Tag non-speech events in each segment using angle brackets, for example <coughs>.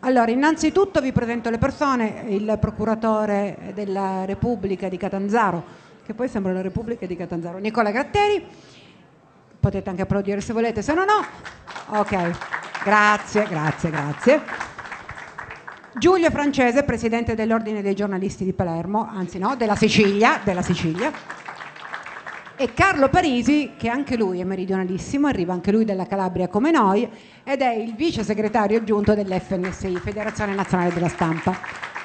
Allora, innanzitutto vi presento le persone, il procuratore della Repubblica di Catanzaro, che poi sembra la Repubblica di Catanzaro, Nicola Gratteri, potete anche applaudire se volete, se no no. Ok, grazie, grazie, grazie. Giulio Francese, presidente dell'Ordine dei giornalisti di Palermo, anzi no, della Sicilia, della Sicilia e Carlo Parisi, che anche lui è meridionalissimo, arriva anche lui dalla Calabria come noi, ed è il vice segretario aggiunto dell'FNSI, Federazione Nazionale della Stampa.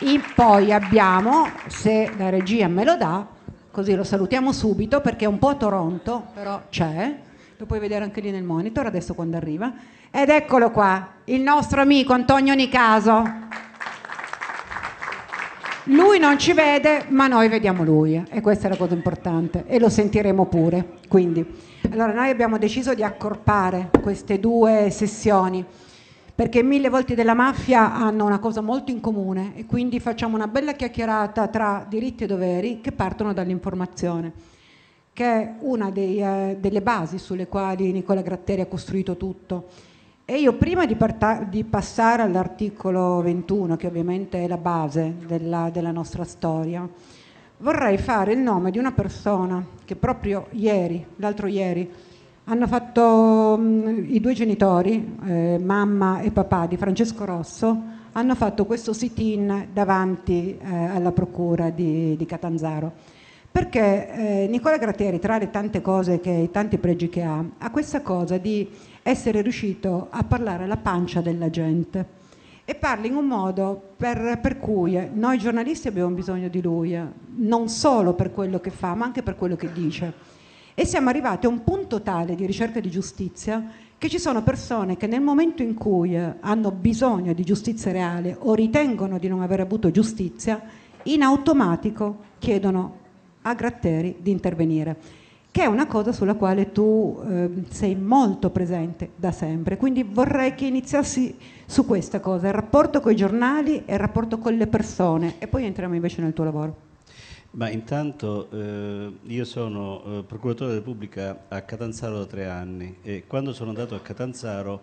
In poi abbiamo, se la regia me lo dà, così lo salutiamo subito perché è un po' a Toronto, però c'è, lo puoi vedere anche lì nel monitor adesso quando arriva. Ed eccolo qua, il nostro amico Antonio Nicaso. Lui non ci vede, ma noi vediamo lui e questa è la cosa importante e lo sentiremo pure. Quindi, allora noi abbiamo deciso di accorpare queste due sessioni perché mille volti della mafia hanno una cosa molto in comune e quindi facciamo una bella chiacchierata tra diritti e doveri che partono dall'informazione, che è una dei, eh, delle basi sulle quali Nicola Gratteri ha costruito tutto e Io, prima di, di passare all'articolo 21, che ovviamente è la base della, della nostra storia, vorrei fare il nome di una persona che proprio ieri, l'altro ieri, hanno fatto mh, i due genitori, eh, mamma e papà di Francesco Rosso, hanno fatto questo sit-in davanti eh, alla procura di, di Catanzaro. Perché eh, Nicola Gratteri, tra le tante cose e i tanti pregi che ha, ha questa cosa di essere riuscito a parlare alla pancia della gente e parli in un modo per, per, cui noi giornalisti abbiamo bisogno di lui, non solo per quello che fa, ma anche per quello che dice. E siamo arrivati a un punto tale di ricerca di giustizia che ci sono persone che nel momento in cui hanno bisogno di giustizia reale o ritengono di non aver avuto giustizia, in automatico chiedono a Gratteri di intervenire che è una cosa sulla quale tu eh, sei molto presente da sempre. Quindi vorrei che iniziassi su questa cosa, il rapporto con i giornali e il rapporto con le persone e poi entriamo invece nel tuo lavoro. Ma intanto eh, io sono eh, procuratore della Repubblica a Catanzaro da tre anni e quando sono andato a Catanzaro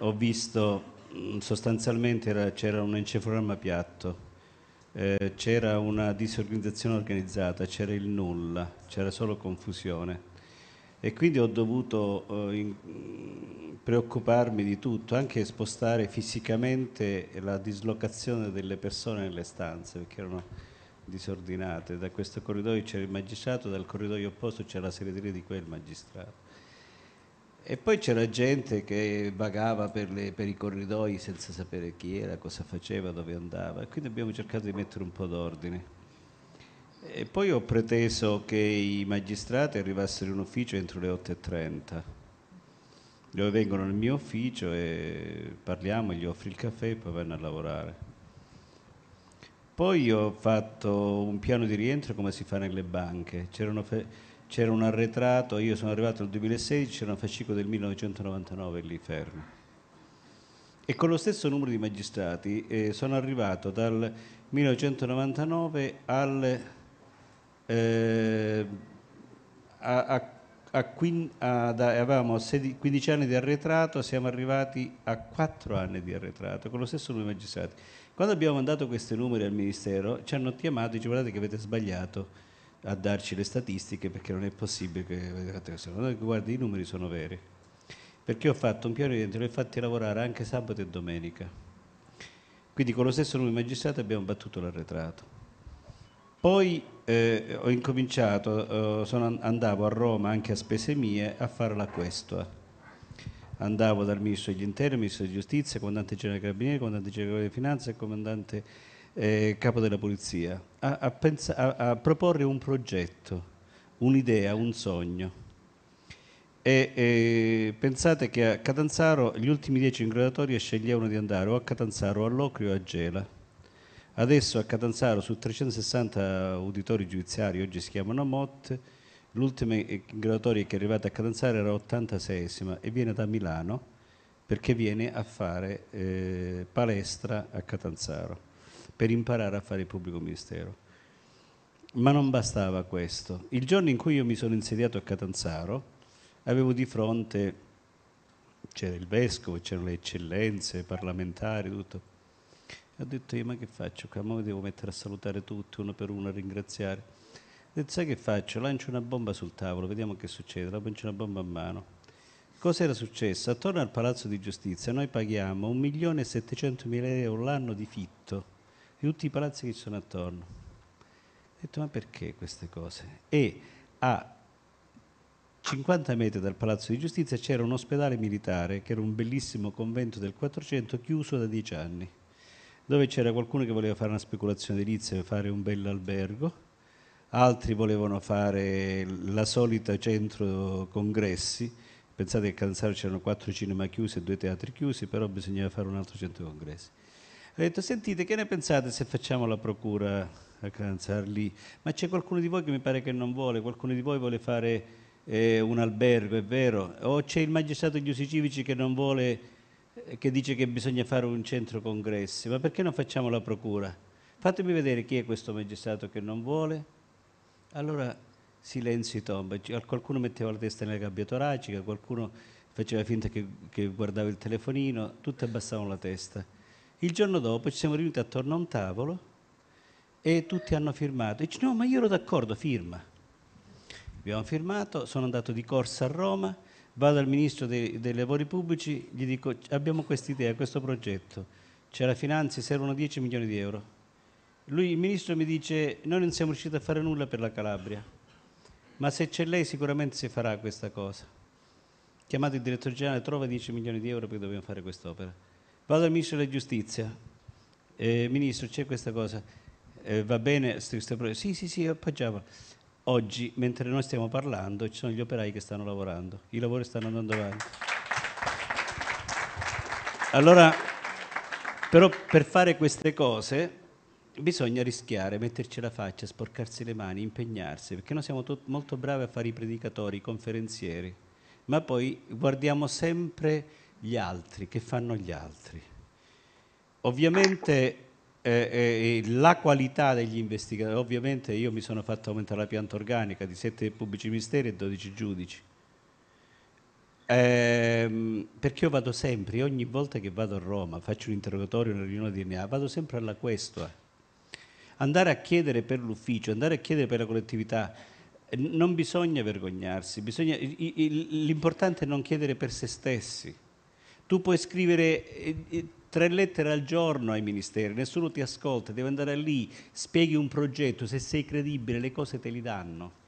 ho visto mh, mm, sostanzialmente c'era un encefalogramma piatto, eh, c'era una disorganizzazione organizzata, c'era il nulla, c'era solo confusione e quindi ho dovuto eh, in, preoccuparmi di tutto, anche spostare fisicamente la dislocazione delle persone nelle stanze perché erano disordinate, da questo corridoio c'era il magistrato, dal corridoio opposto c'era la segreteria di quel magistrato. E poi c'era gente che vagava per, le, per, i corridoi senza sapere chi era, cosa faceva, dove andava, e quindi abbiamo cercato di mettere un po' d'ordine. E poi ho preteso che i magistrati arrivassero in ufficio entro le 8.30, loro vengono nel mio ufficio e parliamo, gli offri il caffè e poi vanno a lavorare. Poi ho fatto un piano di rientro come si fa nelle banche, c'era un arretrato, io sono arrivato nel 2016, c'era un fascicolo del 1999 lì fermo. E con lo stesso numero di magistrati eh, sono arrivato dal 1999 al eh, a, a, a quin, avevamo 16, 15 anni di arretrato, siamo arrivati a 4 anni di arretrato, con lo stesso numero di magistrati. Quando abbiamo mandato questi numeri al Ministero, ci hanno chiamato e dice guardate che avete sbagliato a darci le statistiche perché non è possibile che avete fatto questo. Guardate, guardi, i numeri sono veri. Perché ho fatto un piano di dentro, li ho fatti lavorare anche sabato e domenica. Quindi con lo stesso numero di magistrati abbiamo battuto l'arretrato. Poi eh, ho incominciato, eh, sono, andavo a Roma anche a spese mie a fare la questua. Andavo dal ministro degli interni, ministro di giustizia, comandante generale dei carabinieri, comandante generale delle finanze e comandante eh, capo della polizia, a, a, pensa, a, a proporre un progetto, un'idea, un sogno. E, e, pensate che a Catanzaro gli ultimi dieci ingradatori sceglievano di andare o a Catanzaro o a Locrio o a Gela Adesso a Catanzaro su 360 uditori giudiziari, oggi si chiamano MOT, l'ultima graduatoria che è arrivata a Catanzaro era 86esima e viene da Milano perché viene a fare eh, palestra a Catanzaro per imparare a fare il pubblico ministero. Ma non bastava questo. Il giorno in cui io mi sono insediato a Catanzaro avevo di fronte, c'era il vescovo, c'erano le eccellenze parlamentari, tutto e ho detto ma che faccio qua? Ma mi devo mettere a salutare tutti, uno per uno, a ringraziare. Ho detto, sai che faccio? Lancio una bomba sul tavolo, vediamo che succede. Lancio una bomba a mano. Cosa era successo? Attorno al Palazzo di Giustizia noi paghiamo 1.700.000 euro l'anno di fitto di tutti i palazzi che ci sono attorno. Ho detto, ma perché queste cose? E a 50 metri dal Palazzo di Giustizia c'era un ospedale militare, che era un bellissimo convento del 400, chiuso da 10 anni dove c'era qualcuno che voleva fare una speculazione edilizia, fare un bel albergo, altri volevano fare la solita centro congressi, pensate che a Canzaro c'erano quattro cinema chiusi e due teatri chiusi, però bisognava fare un altro centro congressi. Ho detto, sentite, che ne pensate se facciamo la procura a Canzaro lì? Ma c'è qualcuno di voi che mi pare che non vuole, qualcuno di voi vuole fare eh, un albergo, è vero? O c'è il magistrato degli usi civici che non vuole che dice che bisogna fare un centro congressi, ma perché non facciamo la procura? Fatemi vedere chi è questo magistrato che non vuole. Allora silenzi tomba, qualcuno metteva la testa nella gabbia toracica, qualcuno faceva finta che, che guardava il telefonino, tutti abbassavano la testa. Il giorno dopo ci siamo riuniti attorno a un tavolo e tutti hanno firmato. Dice no, ma io ero d'accordo, firma. Abbiamo firmato, sono andato di corsa a Roma, vado al ministro dei, dei lavori pubblici, gli dico abbiamo questa idea, questo progetto, c'è la finanza, servono 10 milioni di euro. Lui, il ministro mi dice noi non siamo riusciti a fare nulla per la Calabria, ma se c'è lei sicuramente si farà questa cosa. Chiamato il direttore generale, trova 10 milioni di euro perché dobbiamo fare quest'opera. Vado al ministro della giustizia, eh, ministro c'è questa cosa, eh, va bene? sì, sì, sì, appoggiamo oggi, mentre noi stiamo parlando, ci sono gli operai che stanno lavorando, i lavori stanno andando avanti. Allora, però per fare queste cose bisogna rischiare, metterci la faccia, sporcarsi le mani, impegnarsi, perché noi siamo tot- molto bravi a fare i predicatori, i conferenzieri, ma poi guardiamo sempre gli altri, che fanno gli altri. Ovviamente eh, eh, eh, la qualità degli investigatori, ovviamente io mi sono fatto aumentare la pianta organica di 7 pubblici ministeri e 12 giudici, eh, perché io vado sempre, ogni volta che vado a Roma, faccio un interrogatorio, una riunione di DNA, vado sempre alla questua, eh. andare a chiedere per l'ufficio, andare a chiedere per la collettività, eh, non bisogna vergognarsi, l'importante è non chiedere per se stessi. Tu puoi scrivere tre lettere al giorno ai ministeri, nessuno ti ascolta, devi andare lì, spieghi un progetto, se sei credibile le cose te li danno.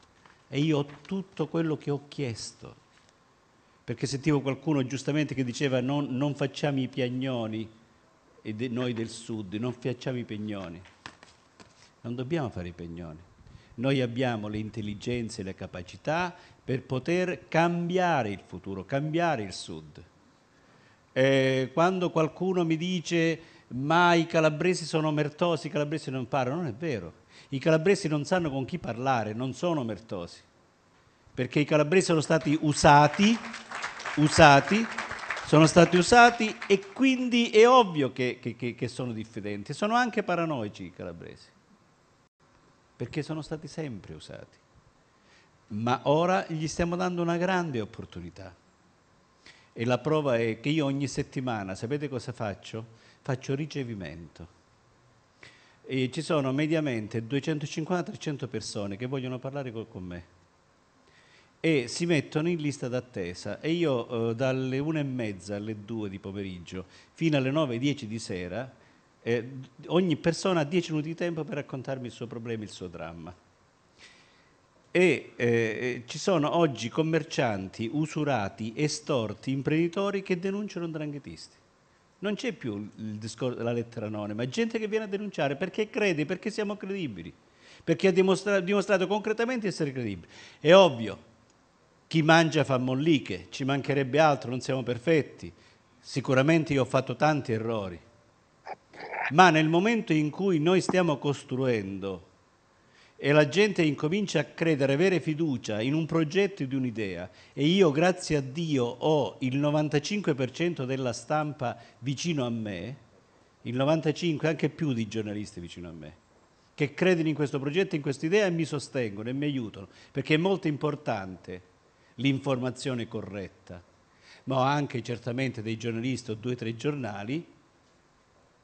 E io ho tutto quello che ho chiesto, perché sentivo qualcuno giustamente che diceva non, non facciamo i piagnoni, e de, noi del sud, non facciamo i piagnoni. Non dobbiamo fare i piagnoni. Noi abbiamo le intelligenze e le capacità per poter cambiare il futuro, cambiare il sud. Eh, quando qualcuno mi dice ma i calabresi sono mertosi, i calabresi non parlano, non è vero. I calabresi non sanno con chi parlare, non sono mertosi, perché i calabresi sono stati usati, usati sono stati usati e quindi è ovvio che, che, che, sono diffidenti. Sono anche paranoici i calabresi, perché sono stati sempre usati. Ma ora gli stiamo dando una grande opportunità. E la prova è che io ogni settimana, sapete cosa faccio? Faccio ricevimento. E ci sono mediamente 250-300 persone che vogliono parlare con me e si mettono in lista d'attesa e io eh, dalle 1 e mezza alle 2 di pomeriggio fino alle 9 10 di sera eh, ogni persona ha 10 minuti di tempo per raccontarmi il suo problema, il suo dramma e eh, eh, ci sono oggi commercianti, usurati, estorti, imprenditori che denunciano dranghetisti. Non c'è più la lettera anonima, è gente che viene a denunciare perché crede, perché siamo credibili, perché ha dimostrato, dimostrato concretamente di essere credibili. È ovvio, chi mangia fa molliche, ci mancherebbe altro, non siamo perfetti. Sicuramente io ho fatto tanti errori, ma nel momento in cui noi stiamo costruendo e la gente incomincia a credere, avere fiducia in un progetto e di un'idea e io grazie a Dio ho il 95% della stampa vicino a me, il 95% anche più di giornalisti vicino a me, che credono in questo progetto, in questa idea e mi sostengono e mi aiutano, perché è molto importante l'informazione corretta, ma ho anche certamente dei giornalisti o due o tre giornali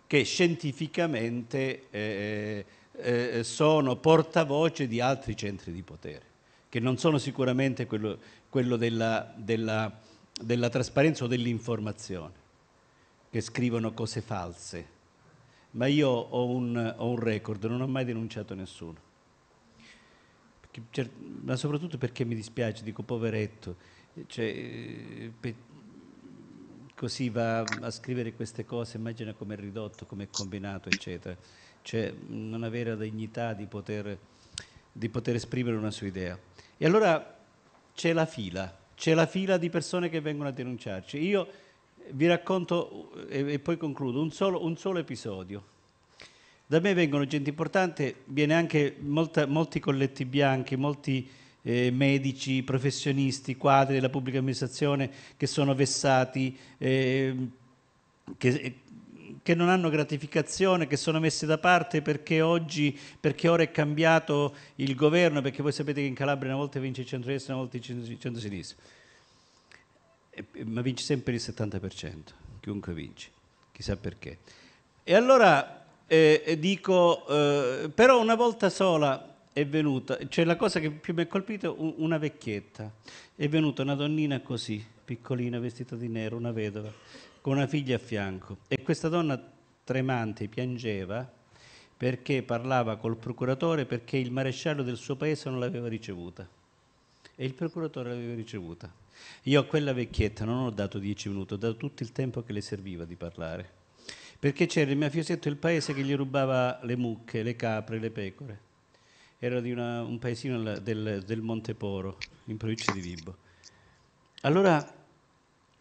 che scientificamente... Eh, eh, eh, sono portavoce di altri centri di potere, che non sono sicuramente quello, quello della, della, della trasparenza o dell'informazione, che scrivono cose false. Ma io ho un, ho un record, non ho mai denunciato nessuno. Perché, ma soprattutto perché mi dispiace, dico poveretto, cioè, pe, così va a scrivere queste cose, immagina com'è ridotto, com'è combinato, eccetera cioè non avere la dignità di poter, di poter esprimere una sua idea. E allora c'è la fila, c'è la fila di persone che vengono a denunciarci. Io vi racconto e, poi concludo un solo, un solo episodio. Da me vengono gente importante, viene anche molta, molti colletti bianchi, molti eh, medici, professionisti, quadri della pubblica amministrazione che sono vessati, eh, che, che non hanno gratificazione, che sono messi da parte perché oggi, perché ora è cambiato il governo, perché voi sapete che in Calabria una volta vince il centro-destra, una volta il centro-sinistra, ma vince sempre il 70%, chiunque vince, chissà perché. E allora eh, eh, dico, eh, però una volta sola è venuta, cioè la cosa che più mi ha colpito, una vecchietta, è venuta una donnina così, piccolina, vestita di nero, una vedova, con una figlia a fianco e questa donna tremante piangeva perché parlava col procuratore perché il maresciallo del suo paese non l'aveva ricevuta e il procuratore l'aveva ricevuta. Io a quella vecchietta non ho dato dieci minuti, ho dato tutto il tempo che le serviva di parlare, perché c'era il mafiosetto del paese che gli rubava le mucche, le capre, le pecore. Era di una, un paesino del, del Monteporo, in provincia di Vibo. Allora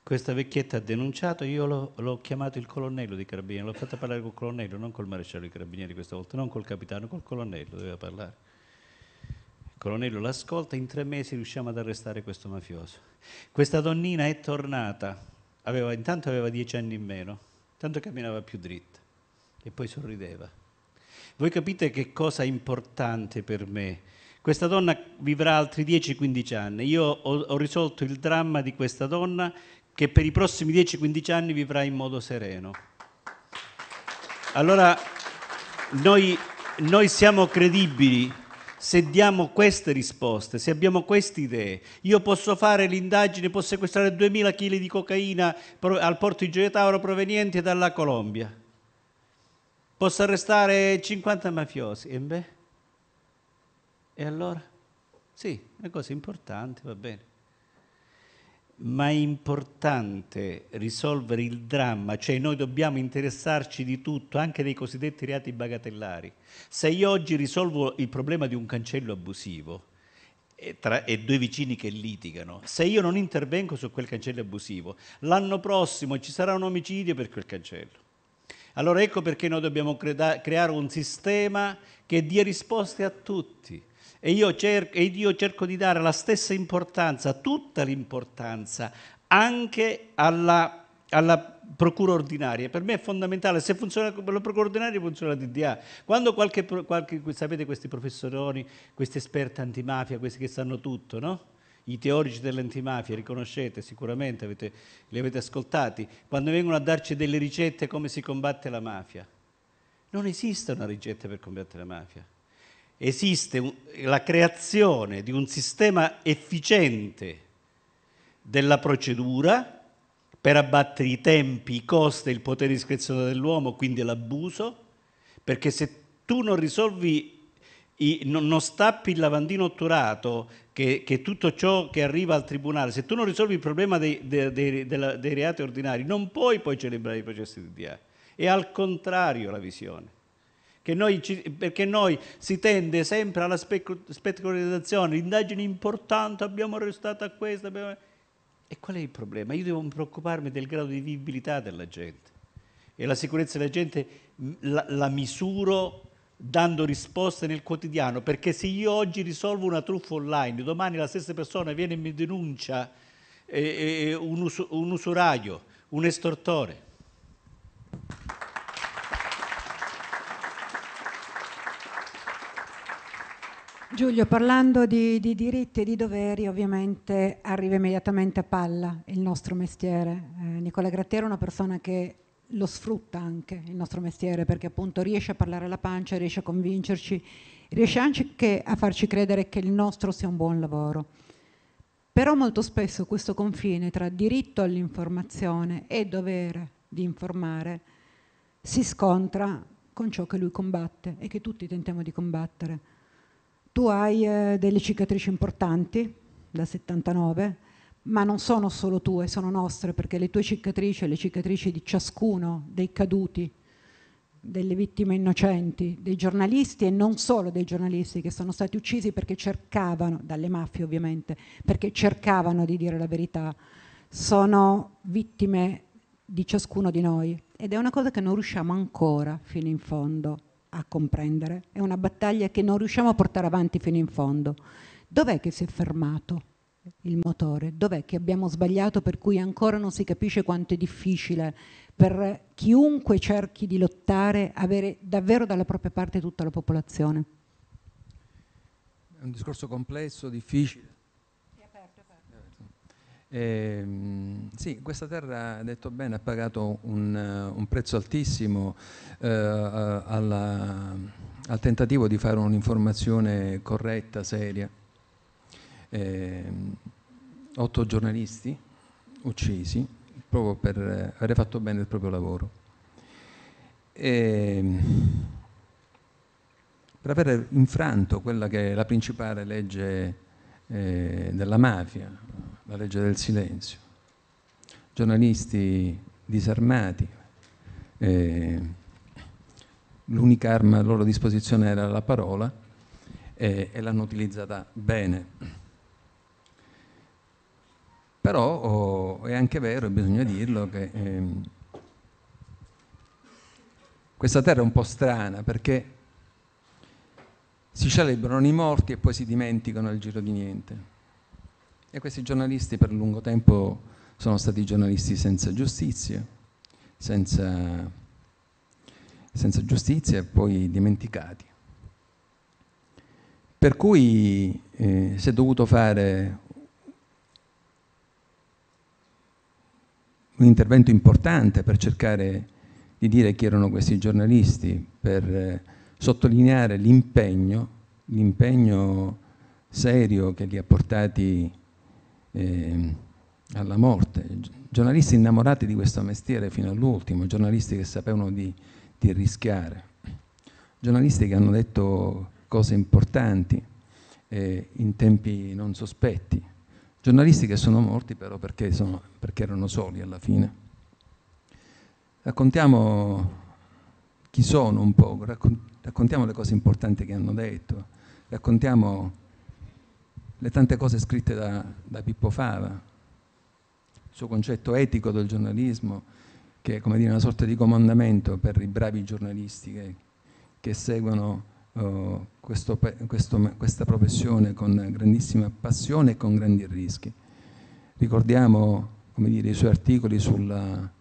questa vecchietta ha denunciato, io l'ho, chiamato il colonnello di Carabinieri, l'ho fatta parlare col colonnello, non col maresciallo di Carabinieri questa volta, non col capitano, col colonnello doveva parlare. Il colonnello l'ascolta, in tre mesi riusciamo ad arrestare questo mafioso. Questa donnina è tornata, aveva, intanto aveva dieci anni in meno, tanto camminava più dritta e poi sorrideva. Voi capite che cosa è importante per me questa donna vivrà altri 10-15 anni. Io ho, ho, risolto il dramma di questa donna che per i prossimi 10-15 anni vivrà in modo sereno. Allora noi, noi siamo credibili se diamo queste risposte, se abbiamo queste idee. Io posso fare l'indagine, posso sequestrare 2000 kg di cocaina al porto di Gioia Tauro provenienti dalla Colombia. Posso arrestare 50 mafiosi. E beh? E allora? Sì, è una cosa importante, va bene ma è importante risolvere il dramma, cioè noi dobbiamo interessarci di tutto, anche dei cosiddetti reati bagatellari. Se io oggi risolvo il problema di un cancello abusivo e, tra, e due vicini che litigano, se io non intervengo su quel cancello abusivo, l'anno prossimo ci sarà un omicidio per quel cancello. Allora ecco perché noi dobbiamo creare un sistema che dia risposte a tutti e io, cerco, ed io cerco di dare la stessa importanza, tutta l'importanza, anche alla, alla procura ordinaria. Per me è fondamentale, se funziona la procura ordinaria funziona la DDA. Quando qualche, qualche sapete questi professoroni, questi esperti antimafia, questi che sanno tutto, no? i teorici dell'antimafia, riconoscete sicuramente, avete, li avete ascoltati, quando vengono a darci delle ricette come si combatte la mafia. Non esiste una ricetta per combattere la mafia esiste la creazione di un sistema efficiente della procedura per abbattere i tempi, i costi il potere discrezionale dell'uomo, quindi l'abuso, perché se tu non risolvi, i, non, non, stappi il lavandino otturato, che, che, tutto ciò che arriva al tribunale, se tu non risolvi il problema dei, dei, dei, dei reati ordinari, non puoi poi celebrare i processi di DA. È al contrario la visione noi ci, perché noi si tende sempre alla spettacolarizzazione, indagine importante, abbiamo arrestato a questo. Abbiamo... E qual è il problema? Io devo preoccuparmi del grado di vivibilità della gente e la sicurezza della gente la, la misuro dando risposte nel quotidiano, perché se io oggi risolvo una truffa online, domani la stessa persona viene e mi denuncia eh, eh, un, us- un usuraio, un estortore. Giulio, parlando di, di, diritti e di doveri, ovviamente arriva immediatamente a palla il nostro mestiere. Eh, Nicola Grattero è una persona che lo sfrutta anche il nostro mestiere perché appunto riesce a parlare alla pancia, riesce a convincerci, riesce anche a farci credere che il nostro sia un buon lavoro. Però molto spesso questo confine tra diritto all'informazione e dovere di informare si scontra con ciò che lui combatte e che tutti tentiamo di combattere tu hai eh, delle cicatrici importanti da 79, ma non sono solo tue, sono nostre, perché le tue cicatrici e le cicatrici di ciascuno dei caduti, delle vittime innocenti, dei giornalisti e non solo dei giornalisti che sono stati uccisi perché cercavano, dalle mafie ovviamente, perché cercavano di dire la verità, sono vittime di ciascuno di noi ed è una cosa che non riusciamo ancora fino in fondo a comprendere, è una battaglia che non riusciamo a portare avanti fino in fondo. Dov'è che si è fermato il motore? Dov'è che abbiamo sbagliato per cui ancora non si capisce quanto è difficile per chiunque cerchi di lottare avere davvero dalla propria parte tutta la popolazione? È un discorso complesso, difficile. Eh, sì, questa terra, ha detto bene, ha pagato un, eh, un prezzo altissimo eh, alla, al tentativo di fare un'informazione corretta, seria. Eh, otto giornalisti uccisi proprio per avere fatto bene il proprio lavoro. E, ehm, per aver infranto quella che è la principale legge eh, della mafia, la legge del silenzio, giornalisti disarmati, eh, l'unica arma a loro disposizione era la parola eh, e l'hanno utilizzata bene. Però oh, è anche vero, bisogna dirlo, che eh, questa terra è un po' strana perché si celebrano i morti e poi si dimenticano al giro di niente. E questi giornalisti per lungo tempo sono stati giornalisti senza giustizia, senza, senza giustizia e poi dimenticati. Per cui eh, si è dovuto fare un intervento importante per cercare di dire chi erano questi giornalisti, per eh, sottolineare l'impegno, l'impegno serio che li ha portati eh, alla morte, giornalisti innamorati di questo mestiere fino all'ultimo, giornalisti che sapevano di, di rischiare, giornalisti che hanno detto cose importanti eh, in tempi non sospetti, giornalisti che sono morti però perché, sono, perché erano soli alla fine. Raccontiamo chi sono un po', raccontiamo le cose importanti che hanno detto, raccontiamo le tante cose scritte da, da Pippo Fava, il suo concetto etico del giornalismo, che è come dire una sorta di comandamento per i bravi giornalisti che, che seguono oh, questo, questo, questa professione con grandissima passione e con grandi rischi. Ricordiamo dire, i suoi articoli sulla,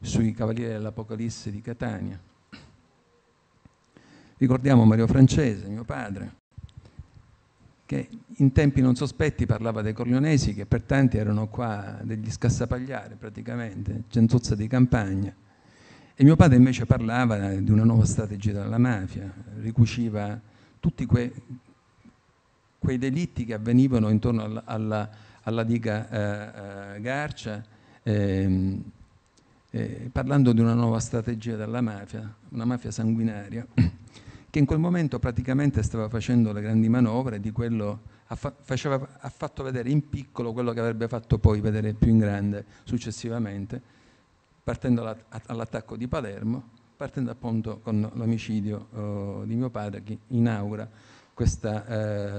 sui Cavalieri dell'Apocalisse di Catania. Ricordiamo Mario Francese, mio padre, che in tempi non sospetti parlava dei corleonesi che per tanti erano qua degli scassapagliari praticamente, gentuzza di campagna. E mio padre invece parlava di una nuova strategia della mafia, ricuciva tutti que, quei delitti che avvenivano intorno alla, alla, alla diga eh, eh, Garcia, ehm, eh, parlando di una nuova strategia della mafia, una mafia sanguinaria che in quel momento praticamente stava facendo le grandi manovre di quello ha, fa- faceva, ha fatto vedere in piccolo quello che avrebbe fatto poi vedere più in grande successivamente, partendo alla, all'attacco di Palermo, partendo appunto con l'omicidio oh, di mio padre che inaugura questa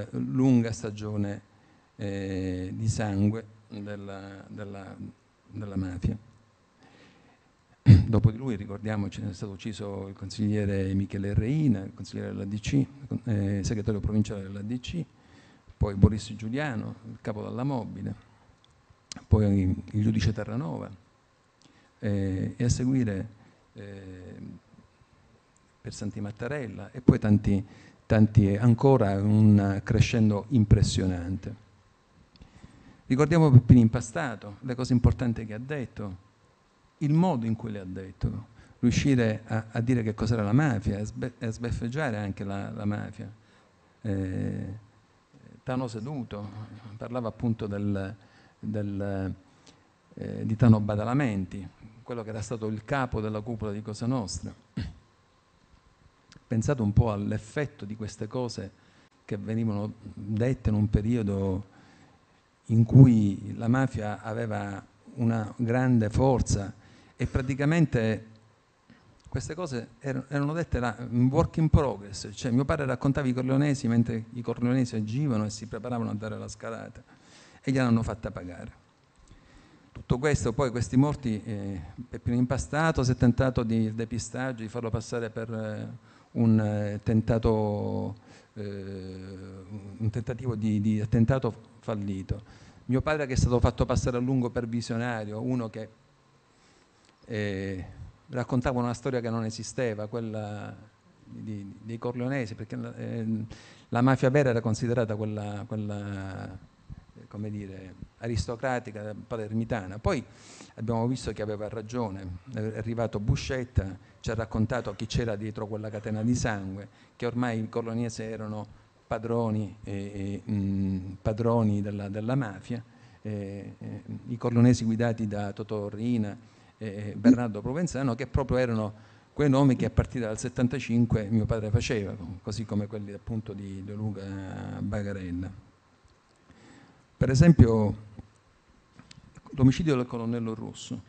eh, lunga stagione eh, di sangue della, della, della mafia. <clears throat> Dopo di lui, ricordiamoci, è stato ucciso il consigliere Michele Reina, il consigliere dell'ADC, eh, segretario provinciale dell'ADC, poi Boris Giuliano, il capo della mobile, poi il giudice Terranova eh, e a seguire eh, per Santi Mattarella e poi tanti, tanti ancora un crescendo impressionante. Ricordiamo Peppino Impastato, le cose importanti che ha detto, il modo in cui le ha detto, riuscire a, a dire che cos'era la mafia, a, sbe, a sbeffeggiare anche la, la mafia. Eh, Tano Seduto parlava appunto del, del, eh, di Tano Badalamenti, quello che era stato il capo della cupola di Cosa Nostra. Pensate un po' all'effetto di queste cose che venivano dette in un periodo in cui la mafia aveva una grande forza e praticamente queste cose er-, erano dette là, work in progress, cioè mio padre raccontava i corleonesi mentre i corleonesi agivano e si preparavano a dare la scalata e gliel'hanno fatta pagare. Tutto questo, poi questi morti, eh, Peppino Impastato si è tentato di depistaggio, di farlo passare per eh, un, eh, tentato, eh, un, tentativo di, di attentato fallito. Mio padre che è stato fatto passare a lungo per visionario, uno che eh, raccontavano una storia che non esisteva, quella di, dei corleonesi, perché eh, la mafia vera era considerata quella, quella eh, come dire, aristocratica palermitana. Poi abbiamo visto che aveva ragione, è arrivato Buscetta, ci ha raccontato chi c'era dietro quella catena di sangue, che ormai i corleonesi erano padroni, eh, eh mh, padroni della, della mafia, eh, eh, i corleonesi guidati da Totò Rina e Bernardo Provenzano, che proprio erano quei nomi che a partire dal 75 mio padre faceva, così come quelli appunto di De Luca Bagarella. Per esempio l'omicidio del colonnello Russo.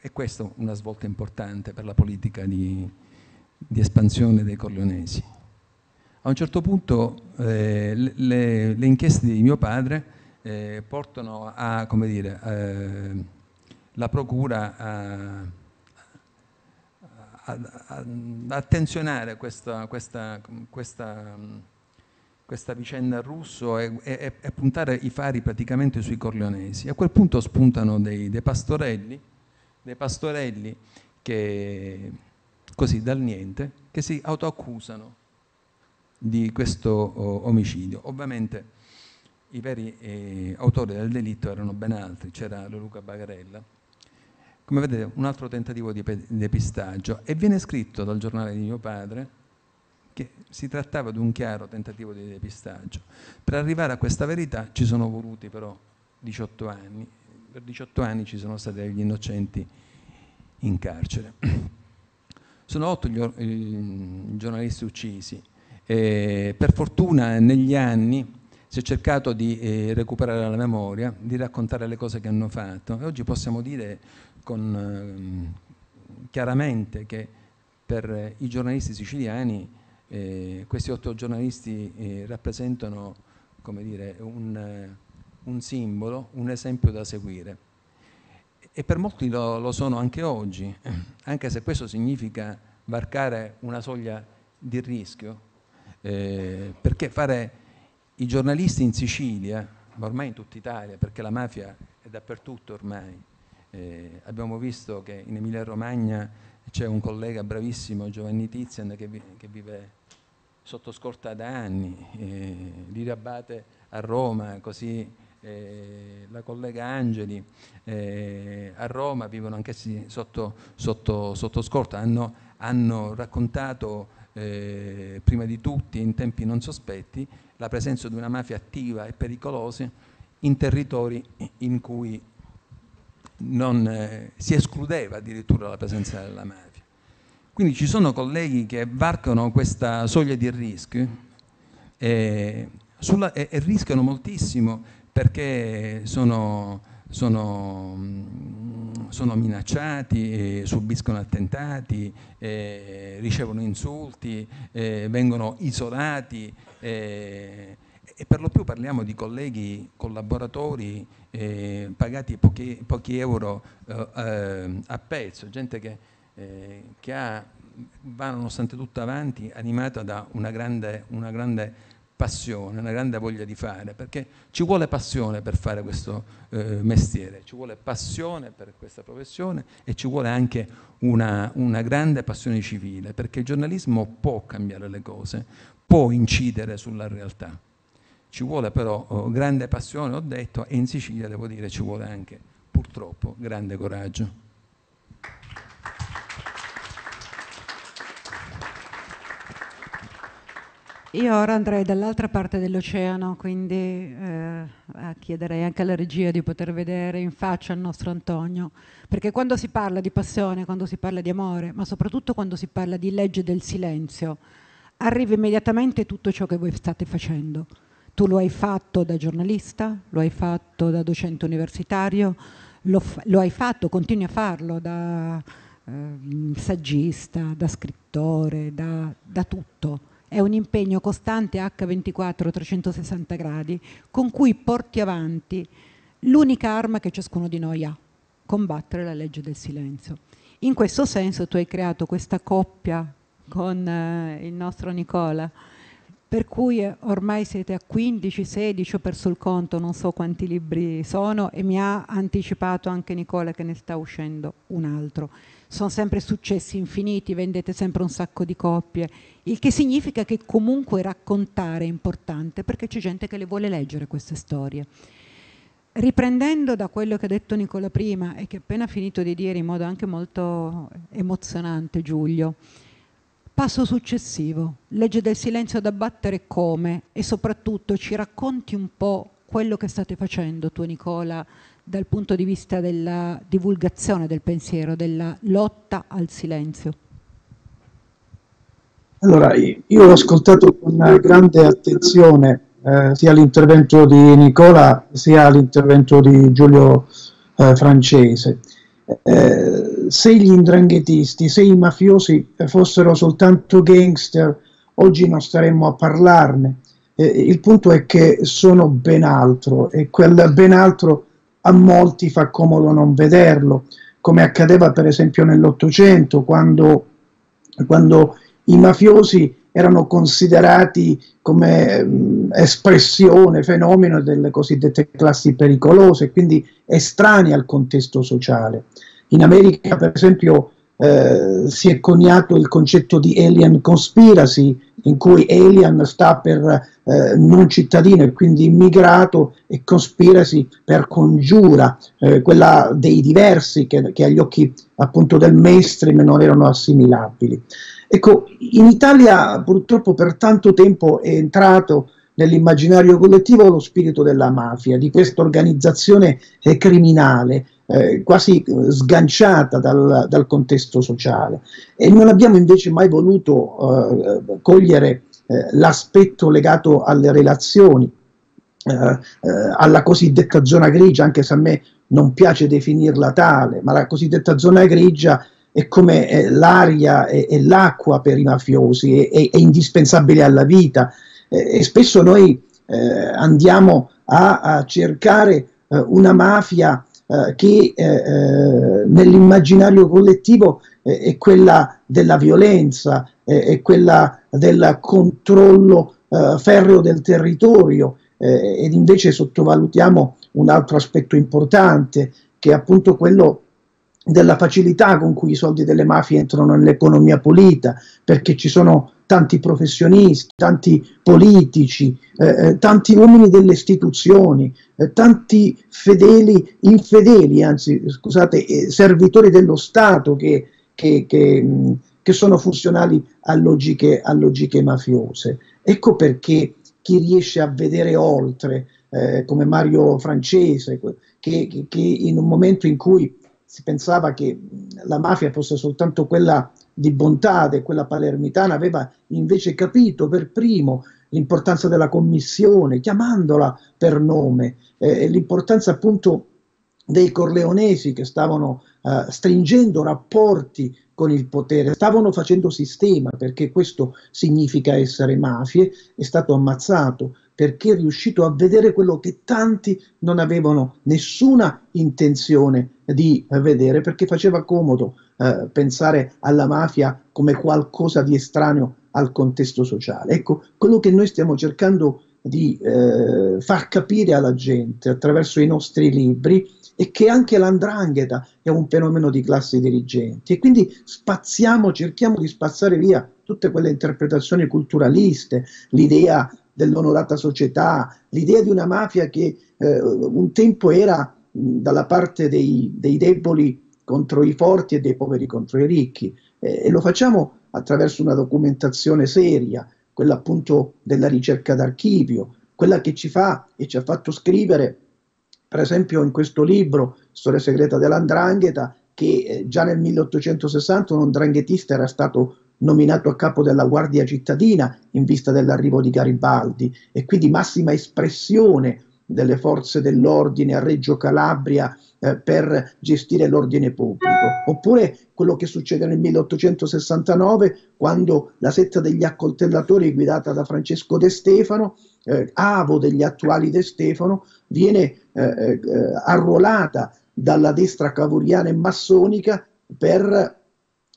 E questa è una svolta importante per la politica di, di espansione dei corleonesi. A un certo punto eh, le, le inchieste di mio padre eh, portano a, come dire, eh, la Procura a, a, a, a attenzionare questa, questa, questa, questa, vicenda russo e, e, e, puntare i fari praticamente sui corleonesi. A quel punto spuntano dei, dei pastorelli, dei pastorelli che così dal niente, che si autoaccusano di questo oh, omicidio. Ovviamente i veri eh, autori del delitto erano ben altri, c'era Luca Bagarella. Come vedete, un altro tentativo di depistaggio e viene scritto dal giornale di mio padre che si trattava di un chiaro tentativo di depistaggio. Per arrivare a questa verità ci sono voluti però 18 anni, per 18 anni ci sono stati degli innocenti in carcere. <clears throat> Sono otto gli, eh, giornalisti uccisi. Eh, per fortuna negli anni si è cercato di eh, recuperare la memoria, di raccontare le cose che hanno fatto e oggi possiamo dire con, eh, chiaramente che per i giornalisti siciliani eh, questi otto giornalisti eh, rappresentano dire, un, un, simbolo, un esempio da seguire. E per molti lo, lo sono anche oggi, <clears throat> anche se questo significa varcare una soglia di rischio, eh, perché fare i giornalisti in Sicilia, ma ormai in tutta Italia, perché la mafia è dappertutto ormai, eh, abbiamo visto che in Emilia Romagna c'è un collega bravissimo, Giovanni Tizian, che, vi, che vive sotto scorta da anni, eh, di Rabate a Roma, così eh, la collega Angeli eh, a Roma vivono anch'essi sotto, sotto, sotto scorta, hanno, hanno raccontato eh, prima di tutti in tempi non sospetti la presenza di una mafia attiva e pericolosa in territori in cui non, eh, si escludeva addirittura la presenza della mafia. Quindi ci sono colleghi che varcano questa soglia di rischio eh, sulla, e, e rischiano moltissimo perché sono sono, mm, sono minacciati, subiscono attentati, ricevono insulti, vengono isolati e per lo più parliamo di colleghi, collaboratori eh, pagati pochi, pochi euro eh, eh, a pezzo, gente che, eh, che ha, va nonostante tutto avanti, animata da una grande, una grande passione, una grande voglia di fare, perché ci vuole passione per fare questo eh, mestiere, ci vuole passione per questa professione e ci vuole anche una, una grande passione civile, perché il giornalismo può cambiare le cose, può incidere sulla realtà. Ci vuole però oh, grande passione, ho detto, e in Sicilia devo dire ci vuole anche purtroppo grande coraggio. Io ora andrei dall'altra parte dell'oceano, quindi eh, chiederei anche alla regia di poter vedere in faccia il nostro Antonio, perché quando si parla di passione, quando si parla di amore, ma soprattutto quando si parla di legge del silenzio, arriva immediatamente tutto ciò che voi state facendo. Tu lo hai fatto da giornalista, lo hai fatto da docente universitario, lo, lo hai fatto, continui a farlo da eh, saggista, da scrittore, da, da tutto è un impegno costante H24 360 gradi con cui porti avanti l'unica arma che ciascuno di noi ha, combattere la legge del silenzio. In questo senso tu hai creato questa coppia con eh, il nostro Nicola, per cui eh, ormai siete a 15, 16, ho perso il conto, non so quanti libri sono e mi ha anticipato anche Nicola che ne sta uscendo un altro sono sempre successi infiniti, vendete sempre un sacco di copie, il che significa che comunque raccontare è importante perché c'è gente che le vuole leggere queste storie. Riprendendo da quello che ha detto Nicola prima e che ha appena finito di dire in modo anche molto emozionante Giulio, passo successivo, legge del silenzio da battere come e soprattutto ci racconti un po' quello che state facendo tu Nicola dal punto di vista della divulgazione del pensiero, della lotta al silenzio? Allora, io ho ascoltato con grande attenzione eh, sia l'intervento di Nicola sia l'intervento di Giulio eh, Francese. Eh, se gli indranghetisti, se i mafiosi eh, fossero soltanto gangster, oggi non staremmo a parlarne. Eh, il punto è che sono ben altro e quel ben altro a molti fa comodo non vederlo, come accadeva per esempio nell'Ottocento, quando, quando i mafiosi erano considerati come mh, espressione, fenomeno delle cosiddette classi pericolose, quindi estranei al contesto sociale. In America, per esempio, eh, si è coniato il concetto di alien conspiracy, in cui alien sta per eh, non cittadino e quindi immigrato e conspiracy per congiura, eh, quella dei diversi che, che, agli occhi appunto del mainstream non erano assimilabili. Ecco, in Italia purtroppo per tanto tempo è entrato nell'immaginario collettivo lo spirito della mafia, di questa organizzazione criminale eh, quasi eh, sganciata dal, dal, contesto sociale e non abbiamo invece mai voluto eh, cogliere eh, l'aspetto legato alle relazioni, alla cosiddetta zona grigia, anche se a me non piace definirla tale, ma la cosiddetta zona grigia è come l'aria e, l'acqua per i mafiosi, è, è indispensabile alla vita e spesso noi eh, andiamo a, a cercare eh, una mafia eh, che eh, eh, nell'immaginario collettivo eh, è quella della violenza, eh, è quella del controllo ferreo del territorio ed invece sottovalutiamo un altro aspetto importante che è appunto quello della facilità con cui i soldi delle mafie entrano nell'economia pulita, perché ci sono tanti professionisti, tanti politici, eh, eh, tanti uomini delle istituzioni, eh, tanti fedeli, infedeli, anzi scusate, eh, servitori dello Stato che, che, che, mh, mm, che sono funzionali a logiche, a logiche, mafiose. Ecco perché chi riesce a vedere oltre, eh, come Mario Francese, che in un momento in cui si pensava che mm, la mafia fosse soltanto quella di bontà Bontade, quella palermitana, aveva invece capito per primo l'importanza della commissione, chiamandola per nome, eh, l'importanza appunto dei corleonesi che stavano eh, stringendo rapporti con il potere, stavano facendo sistema perché questo significa essere mafie, è stato ammazzato perché è riuscito a vedere quello che tanti non avevano nessuna intenzione di vedere perché faceva comodo eh, pensare alla mafia come qualcosa di estraneo al contesto sociale. Ecco, quello che noi stiamo cercando di eh, far capire alla gente attraverso i nostri libri è che anche l'andrangheta è un fenomeno di classi dirigenti e quindi spaziamo, cerchiamo di spazzare via tutte quelle interpretazioni culturaliste, l'idea dell'onorata società, l'idea di una mafia che eh, un tempo era mh, dalla parte dei, dei deboli contro i forti e dei poveri contro i ricchi eh, e lo facciamo attraverso una documentazione seria, quella appunto della ricerca d'archivio, quella che ci fa e ci ha fatto scrivere, per esempio in questo libro, Storia segreta dell'Andrangheta, che eh, già nel 1860 un dranghetista era stato nominato a capo della Guardia Cittadina in vista dell'arrivo di Garibaldi e quindi massima espressione delle forze dell'ordine a Reggio Calabria eh, per gestire l'ordine pubblico, oppure quello che succede nel 1869 quando la setta degli accoltellatori guidata da Francesco De Stefano, eh, avo degli attuali De Stefano, viene eh, eh arruolata dalla destra cavuriana e massonica per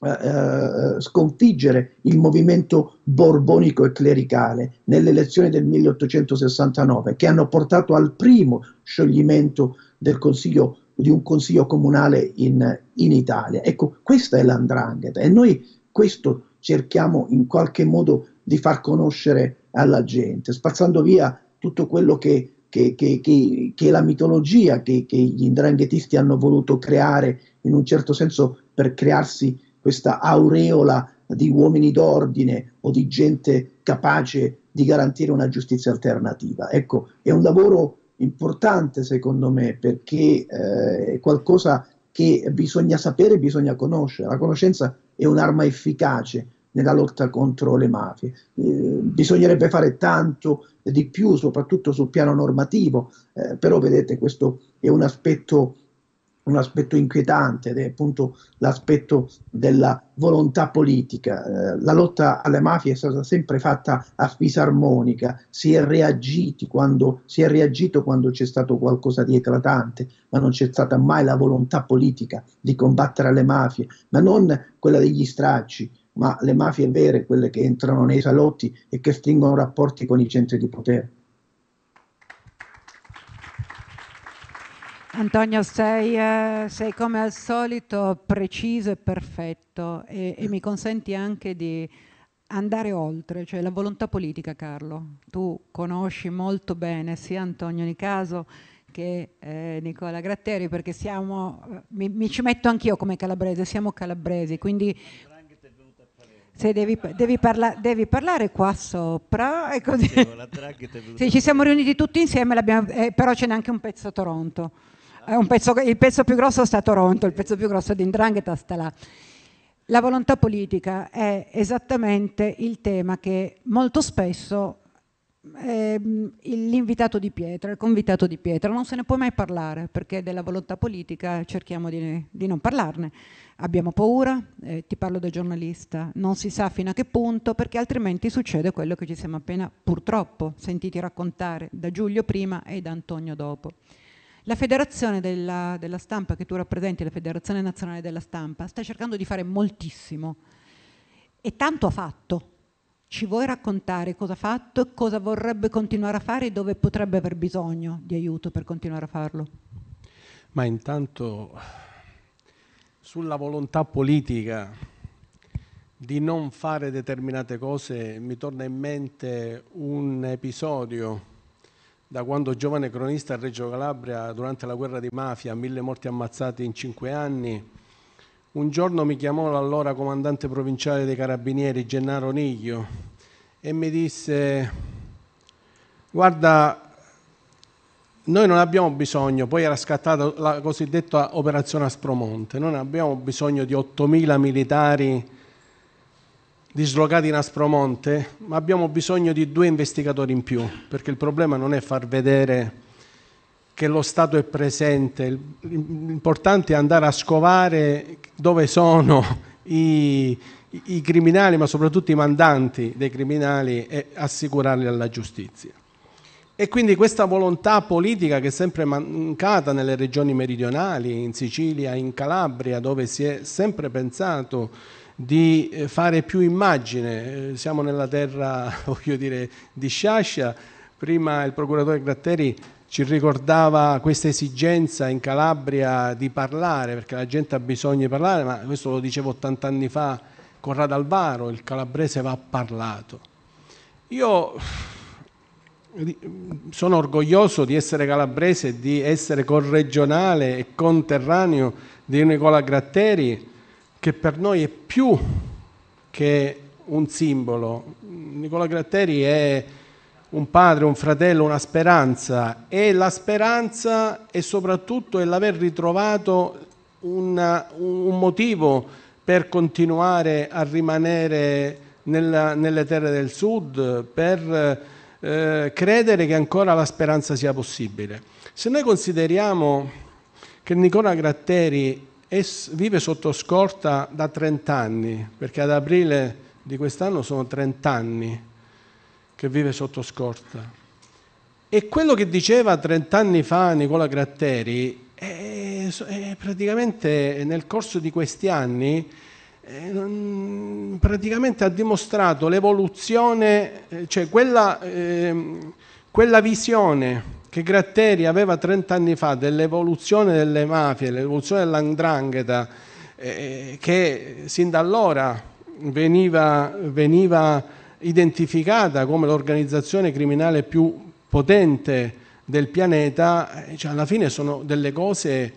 Uh, sconfiggere il movimento borbonico e clericale nelle elezioni del 1869 che hanno portato al primo scioglimento del Consiglio di un consiglio comunale in, in Italia. Ecco, questa è l'andrangheta e noi questo cerchiamo in qualche modo di far conoscere alla gente, spazzando via tutto quello che che, che, che, che, la mitologia che, gli indranghetisti hanno voluto creare in un certo senso per crearsi questa aureola di uomini d'ordine o di gente capace di garantire una giustizia alternativa. Ecco, è un lavoro importante secondo me perché eh, è qualcosa che bisogna sapere, bisogna conoscere. La conoscenza è un'arma efficace nella lotta contro le mafie. Eh, bisognerebbe fare tanto di più, soprattutto sul piano normativo, eh, però vedete questo è un aspetto un aspetto inquietante ed è appunto l'aspetto della volontà politica. Eh, la lotta alle mafie è stata sempre fatta a fisarmonica, si è, reagiti quando, si è reagito quando c'è stato qualcosa di eclatante, ma non c'è stata mai la volontà politica di combattere le mafie, ma non quella degli stracci, ma le mafie vere, quelle che entrano nei salotti e che stringono rapporti con i centri di potere. Antonio, sei, eh, sei, come al solito preciso e perfetto e, e, mi consenti anche di andare oltre, cioè la volontà politica, Carlo. Tu conosci molto bene sia Antonio Nicaso che eh, Nicola Gratteri perché siamo, eh, mi, mi ci metto anch'io come calabrese, siamo calabresi, quindi se devi, devi, parla- devi, parlare qua sopra e così. sì, ci siamo riuniti tutti insieme, eh, però ce n'è anche un pezzo a Toronto. Pezzo, il pezzo più grosso sta a Toronto, il pezzo più grosso di Indrangheta sta là. La volontà politica è esattamente il tema che molto spesso ehm, l'invitato di Pietro, il convitato di Pietro, non se ne può mai parlare perché della volontà politica cerchiamo di, di non parlarne. Abbiamo paura, eh, ti parlo da giornalista, non si sa fino a che punto perché altrimenti succede quello che ci siamo appena purtroppo sentiti raccontare da Giulio prima e da Antonio dopo. La federazione della, della, stampa che tu rappresenti, la Federazione Nazionale della Stampa, sta cercando di fare moltissimo e tanto ha fatto. Ci vuoi raccontare cosa ha fatto e cosa vorrebbe continuare a fare e dove potrebbe aver bisogno di aiuto per continuare a farlo? Ma intanto sulla volontà politica di non fare determinate cose mi torna in mente un episodio da quando giovane cronista a Reggio Calabria durante la guerra di mafia, mille morti ammazzati in cinque anni, un giorno mi chiamò l'allora comandante provinciale dei carabinieri Gennaro Niglio e mi disse guarda noi non abbiamo bisogno, poi era scattata la cosiddetta operazione Aspromonte, noi non abbiamo bisogno di 8.000 militari dislocati in Aspromonte, ma abbiamo bisogno di due investigatori in più, perché il problema non è far vedere che lo Stato è presente, l'importante è andare a scovare dove sono i, i criminali, ma soprattutto i mandanti dei criminali e assicurarli alla giustizia. E quindi questa volontà politica che è sempre mancata nelle regioni meridionali, in Sicilia, in Calabria, dove si è sempre pensato di eh, fare più immagine. Eh, siamo nella terra, <laughs> voglio dire, di Sciascia. Prima il procuratore Gratteri ci ricordava questa esigenza in Calabria di parlare, perché la gente ha bisogno di parlare, ma questo lo dicevo 80 anni fa Corrado Alvaro, il calabrese va parlato. Io eh, mm, sono orgoglioso di essere calabrese, di essere corregionale e conterraneo di Nicola Gratteri, che per noi è più che un simbolo. Nicola Gratteri è un padre, un fratello, una speranza e la speranza è soprattutto è l'aver ritrovato una, un motivo per continuare a rimanere nella, nelle terre del sud, per eh, credere che ancora la speranza sia possibile. Se noi consideriamo che Nicola Gratteri e vive sotto scorta da 30 anni, perché ad aprile di quest'anno sono 30 anni che vive sotto scorta. E quello che diceva 30 anni fa Nicola Gratteri, è, è praticamente nel corso di questi anni eh, praticamente ha dimostrato l'evoluzione, eh, cioè quella, eh, quella visione che Gratteri aveva 30 anni fa dell'evoluzione delle mafie, dell'evoluzione dell'andrangheta, eh, eh, che sin da allora veniva, veniva identificata come l'organizzazione criminale più potente del pianeta, eh, cioè alla fine sono delle cose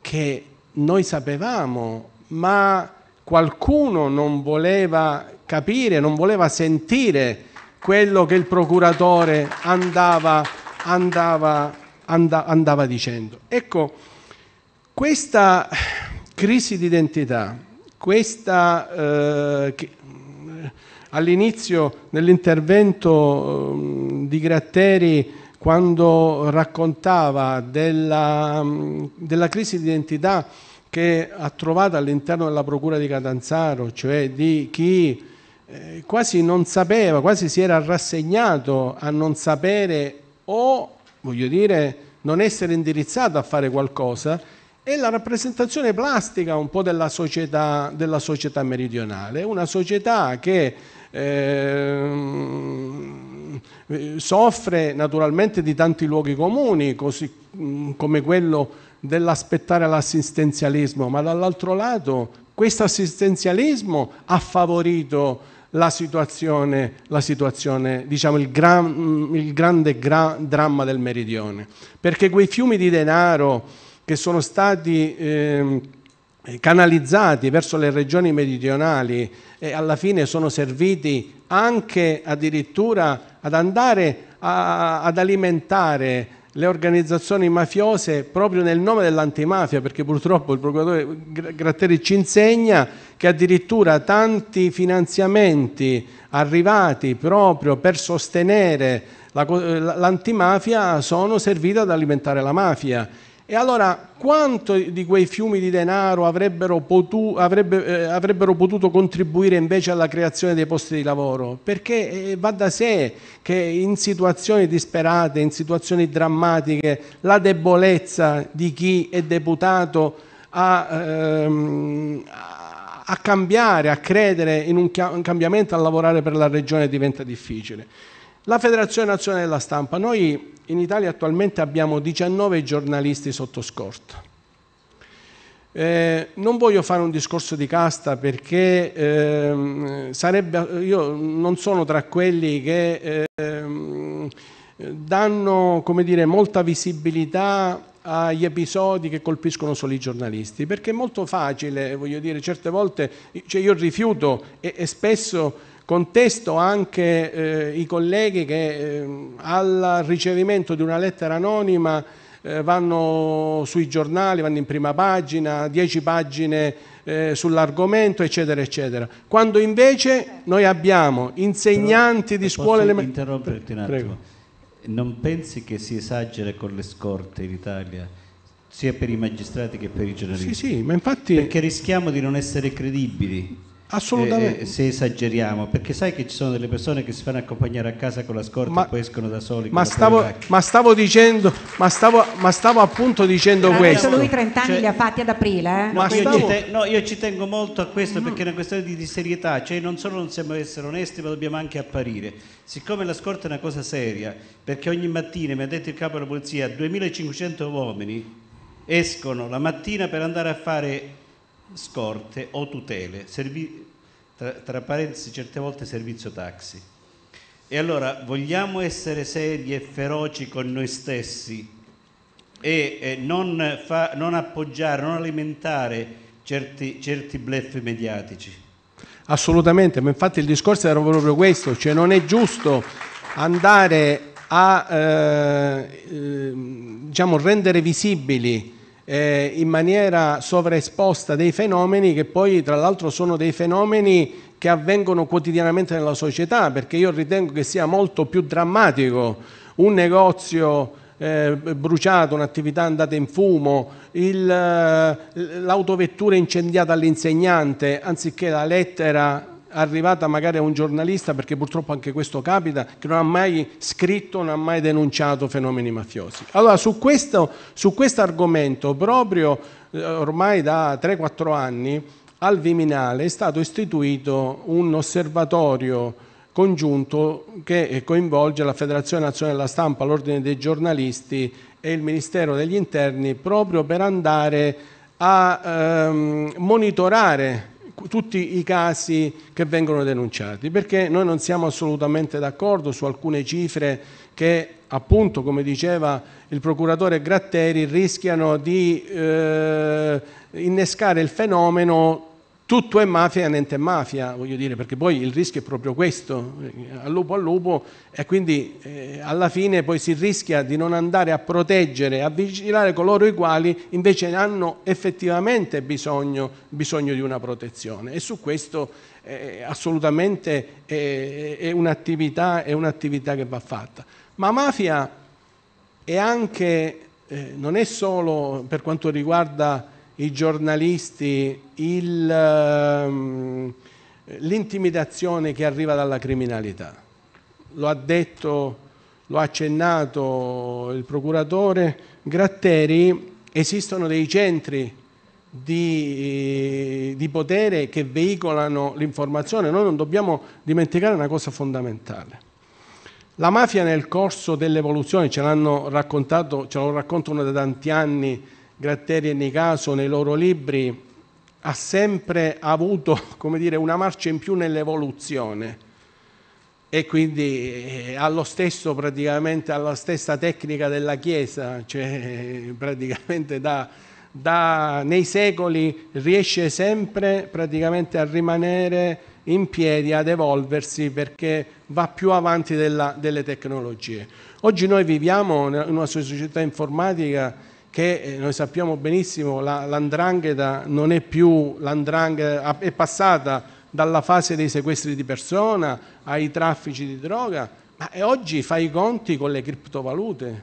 che noi sapevamo, ma qualcuno non voleva capire, non voleva sentire quello che il procuratore andava a fare andava, and- andava dicendo. Ecco, questa crisi di identità, questa eh, che, all'inizio nell'intervento mm, di Gratteri quando raccontava della, mm, della, crisi di identità che ha trovato all'interno della Procura di Catanzaro, cioè di chi eh, quasi non sapeva, quasi si era rassegnato a non sapere o, voglio dire, non essere indirizzato a fare qualcosa, è la rappresentazione plastica un po' della società, della società meridionale, una società che eh, soffre naturalmente di tanti luoghi comuni, così come quello dell'aspettare l'assistenzialismo, ma dall'altro lato questo assistenzialismo ha favorito la situazione, la situazione diciamo, il, gran, il grande gra, dramma del meridione, perché quei fiumi di denaro che sono stati eh, canalizzati verso le regioni meridionali e eh, alla fine sono serviti anche addirittura ad andare a, ad alimentare le organizzazioni mafiose proprio nel nome dell'antimafia, perché purtroppo il procuratore Gratteri ci insegna che addirittura tanti finanziamenti arrivati proprio per sostenere l'antimafia sono serviti ad alimentare la mafia. E allora quanto di quei fiumi di denaro avrebbero, potu, avrebbe, eh, avrebbero, potuto contribuire invece alla creazione dei posti di lavoro? Perché eh, va da sé che in situazioni disperate, in situazioni drammatiche, la debolezza di chi è deputato a, ehm, a cambiare, a credere in un, un cambiamento, a lavorare per la regione diventa difficile. La Federazione Nazionale della Stampa, noi in Italia attualmente abbiamo 19 giornalisti sotto scorta. Eh, non voglio fare un discorso di casta perché eh, sarebbe, io non sono tra quelli che eh, danno dire, molta visibilità agli episodi che colpiscono solo i giornalisti, perché è molto facile, voglio dire, certe volte cioè io rifiuto e, e spesso contesto anche eh, i colleghi che eh, al ricevimento di una lettera anonima eh, vanno sui giornali, vanno in prima pagina, dieci pagine eh, sull'argomento, eccetera, eccetera. Quando invece noi abbiamo insegnanti Però, di scuole... Posso elementari... interromperti un attimo? Prego non pensi che si esagera con le scorte in Italia? sia per i magistrati che per i giornalisti. Sì, sì, ma infatti... Perché rischiamo di non essere credibili. Assolutamente. Eh, se esageriamo, perché sai che ci sono delle persone che si fanno accompagnare a casa con la scorta ma, e poi escono da soli. Ma stavo, ma stavo, dicendo, ma stavo, ma stavo appunto dicendo ma questo. Lui 30 anni cioè, li ha fatti ad aprile. Eh? No, io ci, te, no, io, ci tengo molto a questo perché è una questione di, di serietà, cioè non solo non siamo essere onesti, ma dobbiamo anche apparire. Siccome la scorta è una cosa seria, perché ogni mattina mi ha detto il capo della polizia 2500 uomini escono la mattina per andare a fare scorte o tutele, servi, tra, tra parentesi certe volte servizio taxi. E allora vogliamo essere seri e feroci con noi stessi e eh, non, fa, non, appoggiare, non alimentare certi, certi bluff mediatici. Assolutamente, ma infatti il discorso era proprio questo, cioè non è giusto andare a eh, eh, diciamo rendere visibili eh, in maniera sovraesposta dei fenomeni che poi, tra l'altro, sono dei fenomeni che avvengono quotidianamente nella società. perché io Ritengo che sia molto più drammatico un negozio eh, bruciato, un'attività andata in fumo, eh, l'autovettura incendiata all'insegnante, anziché la lettera arrivata magari a un giornalista, perché purtroppo anche questo capita, che non ha mai scritto, non ha mai denunciato fenomeni mafiosi. Allora su questo su quest argomento proprio eh, ormai da 3-4 anni al Viminale è stato istituito un osservatorio congiunto che coinvolge la Federazione Nazionale della Stampa, l'Ordine dei giornalisti e il Ministero degli Interni proprio per andare a ehm, monitorare tutti i casi che vengono denunciati, perché noi non siamo assolutamente d'accordo su alcune cifre che appunto, come diceva il procuratore Gratteri, rischiano di eh, innescare il fenomeno tutto è mafia niente è mafia, voglio dire, perché poi il rischio è proprio questo, eh, al lupo al lupo, e quindi eh, alla fine poi si rischia di non andare a proteggere, a vigilare coloro i quali invece hanno effettivamente bisogno, bisogno di una protezione. E su questo eh, assolutamente è, eh, è, un'attività, è, un'attività, che va fatta. Ma mafia è anche, eh, non è solo per quanto riguarda i giornalisti, ehm, l'intimidazione che arriva dalla criminalità. Lo ha detto, lo ha accennato il procuratore Gratteri, esistono dei centri di, di potere che veicolano l'informazione. Noi non dobbiamo dimenticare una cosa fondamentale. La mafia nel corso dell'evoluzione, ce l'hanno raccontato, ce lo raccontano da tanti anni Gratteri e Nicaso nei loro libri, ha sempre avuto <laughs> dire, una marcia in più nell'evoluzione e quindi ha eh, lo stesso praticamente alla stessa tecnica della Chiesa, cioè eh, praticamente da, da, nei secoli riesce sempre praticamente a rimanere in piedi, ad evolversi perché va più avanti della, delle tecnologie. Oggi noi viviamo in una società informatica che eh, noi sappiamo benissimo la, l'andrangheta non è più l'andrangheta, è passata dalla fase dei sequestri di persona ai traffici di droga, ma oggi fa i conti con le criptovalute.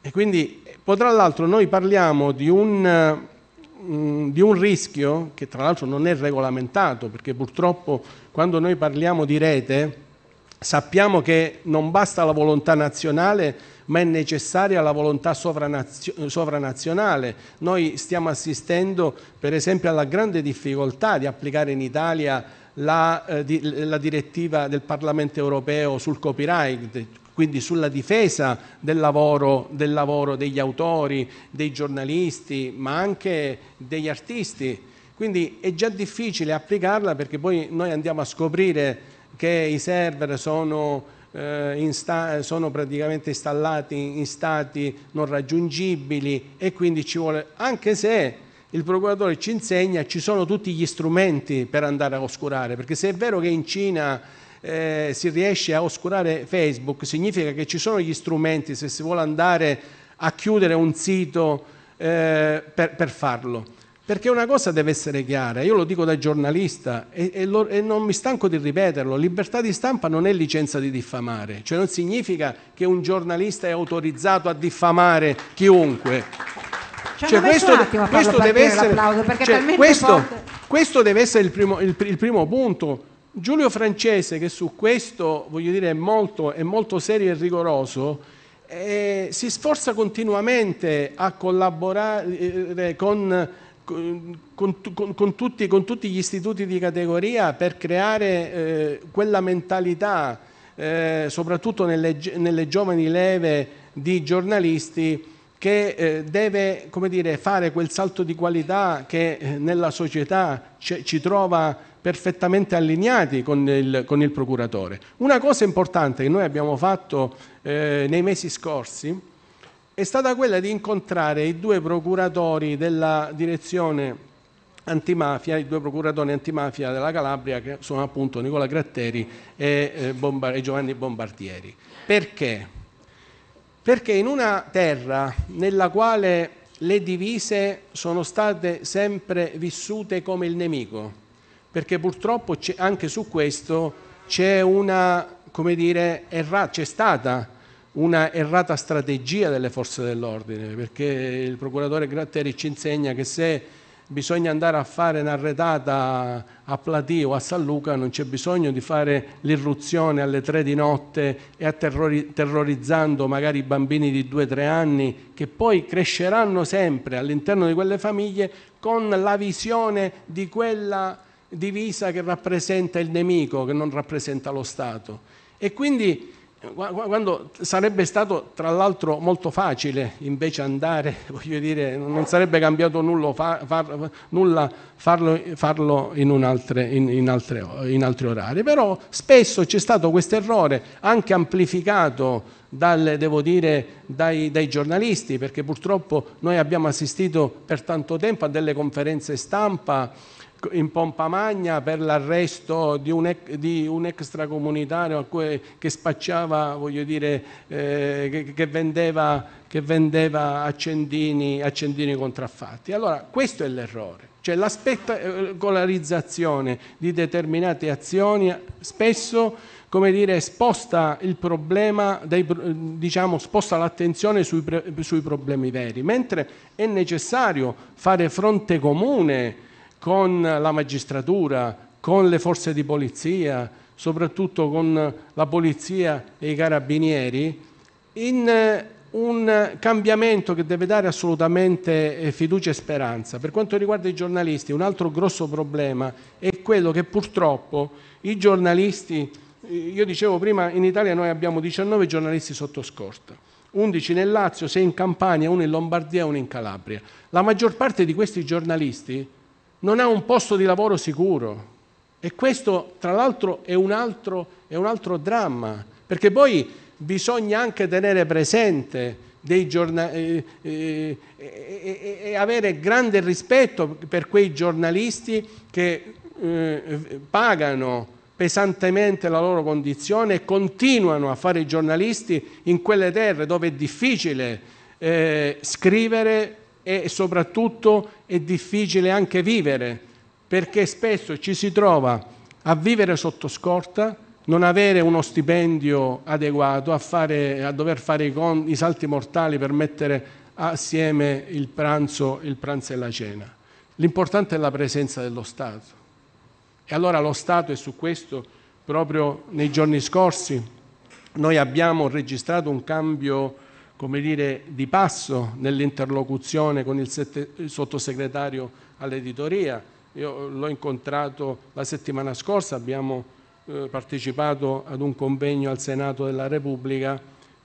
E quindi, eh, tra l'altro, noi parliamo di un, mm, di un rischio che tra l'altro non è regolamentato, perché purtroppo quando noi parliamo di rete sappiamo che non basta la volontà nazionale ma è necessaria la volontà sovranazionale. Noi stiamo assistendo per esempio alla grande difficoltà di applicare in Italia la, eh, di, la direttiva del Parlamento europeo sul copyright, quindi sulla difesa del lavoro, del lavoro, degli autori, dei giornalisti, ma anche degli artisti. Quindi è già difficile applicarla perché poi noi andiamo a scoprire che i server sono eh, sono praticamente installati in stati non raggiungibili e quindi ci vuole, anche se il procuratore ci insegna, ci sono tutti gli strumenti per andare a oscurare, perché se è vero che in Cina eh, si riesce a oscurare Facebook, significa che ci sono gli strumenti se si vuole andare a chiudere un sito eh, per, per farlo. Perché una cosa deve essere chiara, io lo dico da giornalista e, e, lo, e, non mi stanco di ripeterlo, libertà di stampa non è licenza di diffamare, cioè non significa che un giornalista è autorizzato a diffamare chiunque. Cioè, cioè questo, questo deve essere, cioè, questo, questo deve essere il primo, il, il primo punto. Giulio Francese, che su questo dire, è, molto, è molto, serio e rigoroso, eh, si sforza continuamente a collaborare eh, con con, con, con, tutti, con, tutti, gli istituti di categoria per creare eh, quella mentalità, eh, soprattutto nelle, nelle, giovani leve di giornalisti, che eh, deve dire, fare quel salto di qualità che eh, nella società ci, ci trova perfettamente allineati con il, con il, procuratore. Una cosa importante che noi abbiamo fatto eh, nei mesi scorsi, è stata quella di incontrare i due procuratori della direzione antimafia, i due procuratori antimafia della Calabria, che sono appunto Nicola Gratteri e, eh, Giovanni Bombardieri. Perché? Perché in una terra nella quale le divise sono state sempre vissute come il nemico, perché purtroppo anche su questo c'è una, come dire, c'è stata una errata strategia delle forze dell'ordine, perché il procuratore Gratteri ci insegna che se bisogna andare a fare un'arretata a Platì o a San Luca, non c'è bisogno di fare l'irruzione alle tre di notte e terrori terrorizzando magari i bambini di due o tre anni che poi cresceranno sempre all'interno di quelle famiglie con la visione di quella divisa che rappresenta il nemico, che non rappresenta lo Stato. E quindi quando sarebbe stato tra l'altro molto facile invece andare, <laughs> dire, non sarebbe cambiato nulla, far, nulla farlo, farlo in, in, in, altre, in, altri orari, però spesso c'è stato questo errore anche amplificato dal, dire, dai, dai giornalisti, perché purtroppo noi abbiamo assistito per tanto tempo a delle conferenze stampa in pompa magna per l'arresto di un, di un extracomunitario che spacciava, voglio dire, eh, che, che, vendeva, che vendeva accendini, accendini contraffatti. Allora, questo è l'errore. Cioè la spettacolarizzazione eh, di determinate azioni spesso come dire, sposta il problema, dei, diciamo, sposta l'attenzione sui, sui problemi veri, mentre è necessario fare fronte comune con la magistratura, con le forze di polizia, soprattutto con la polizia e i carabinieri, in eh, un cambiamento che deve dare assolutamente eh, fiducia e speranza. Per quanto riguarda i giornalisti, un altro grosso problema è quello che purtroppo i giornalisti, eh, io dicevo prima, in Italia noi abbiamo 19 giornalisti sotto scorta. 11 nel Lazio, 6 in Campania, 1 in Lombardia e 1 in Calabria. La maggior parte di questi giornalisti non ha un posto di lavoro sicuro. E questo, tra l'altro, è, è, un altro dramma, perché poi bisogna anche tenere presente e eh, eh, eh, avere grande rispetto per quei giornalisti che eh, pagano pesantemente la loro condizione e continuano a fare i giornalisti in quelle terre dove è difficile eh, scrivere e soprattutto è difficile anche vivere, perché spesso ci si trova a vivere sotto scorta, non avere uno stipendio adeguato, a, fare, a dover fare i, con, i, salti mortali per mettere assieme il pranzo, il pranzo e la cena. L'importante è la presenza dello Stato. E allora lo Stato, e su questo proprio nei giorni scorsi noi abbiamo registrato un cambio come dire, di passo nell'interlocuzione con il, sette, il eh, sottosegretario all'editoria. Io l'ho incontrato la settimana scorsa, abbiamo eh, partecipato ad un convegno al Senato della Repubblica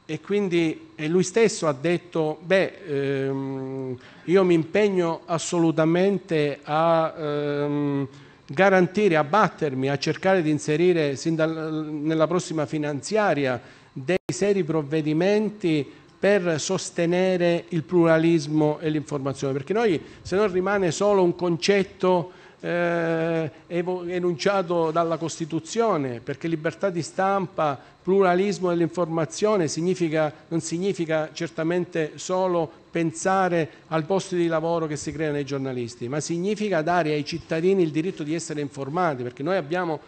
e quindi e lui stesso ha detto, beh, ehm, io mi impegno assolutamente a ehm, garantire, a battermi, a cercare di inserire sin dal, nella prossima finanziaria dei seri provvedimenti per sostenere il pluralismo e l'informazione, perché noi se non rimane solo un concetto eh, enunciato dalla Costituzione, perché libertà di stampa, pluralismo dell'informazione significa, non significa certamente solo pensare al posto di lavoro che si crea nei giornalisti, ma significa dare ai cittadini il diritto di essere informati, perché noi abbiamo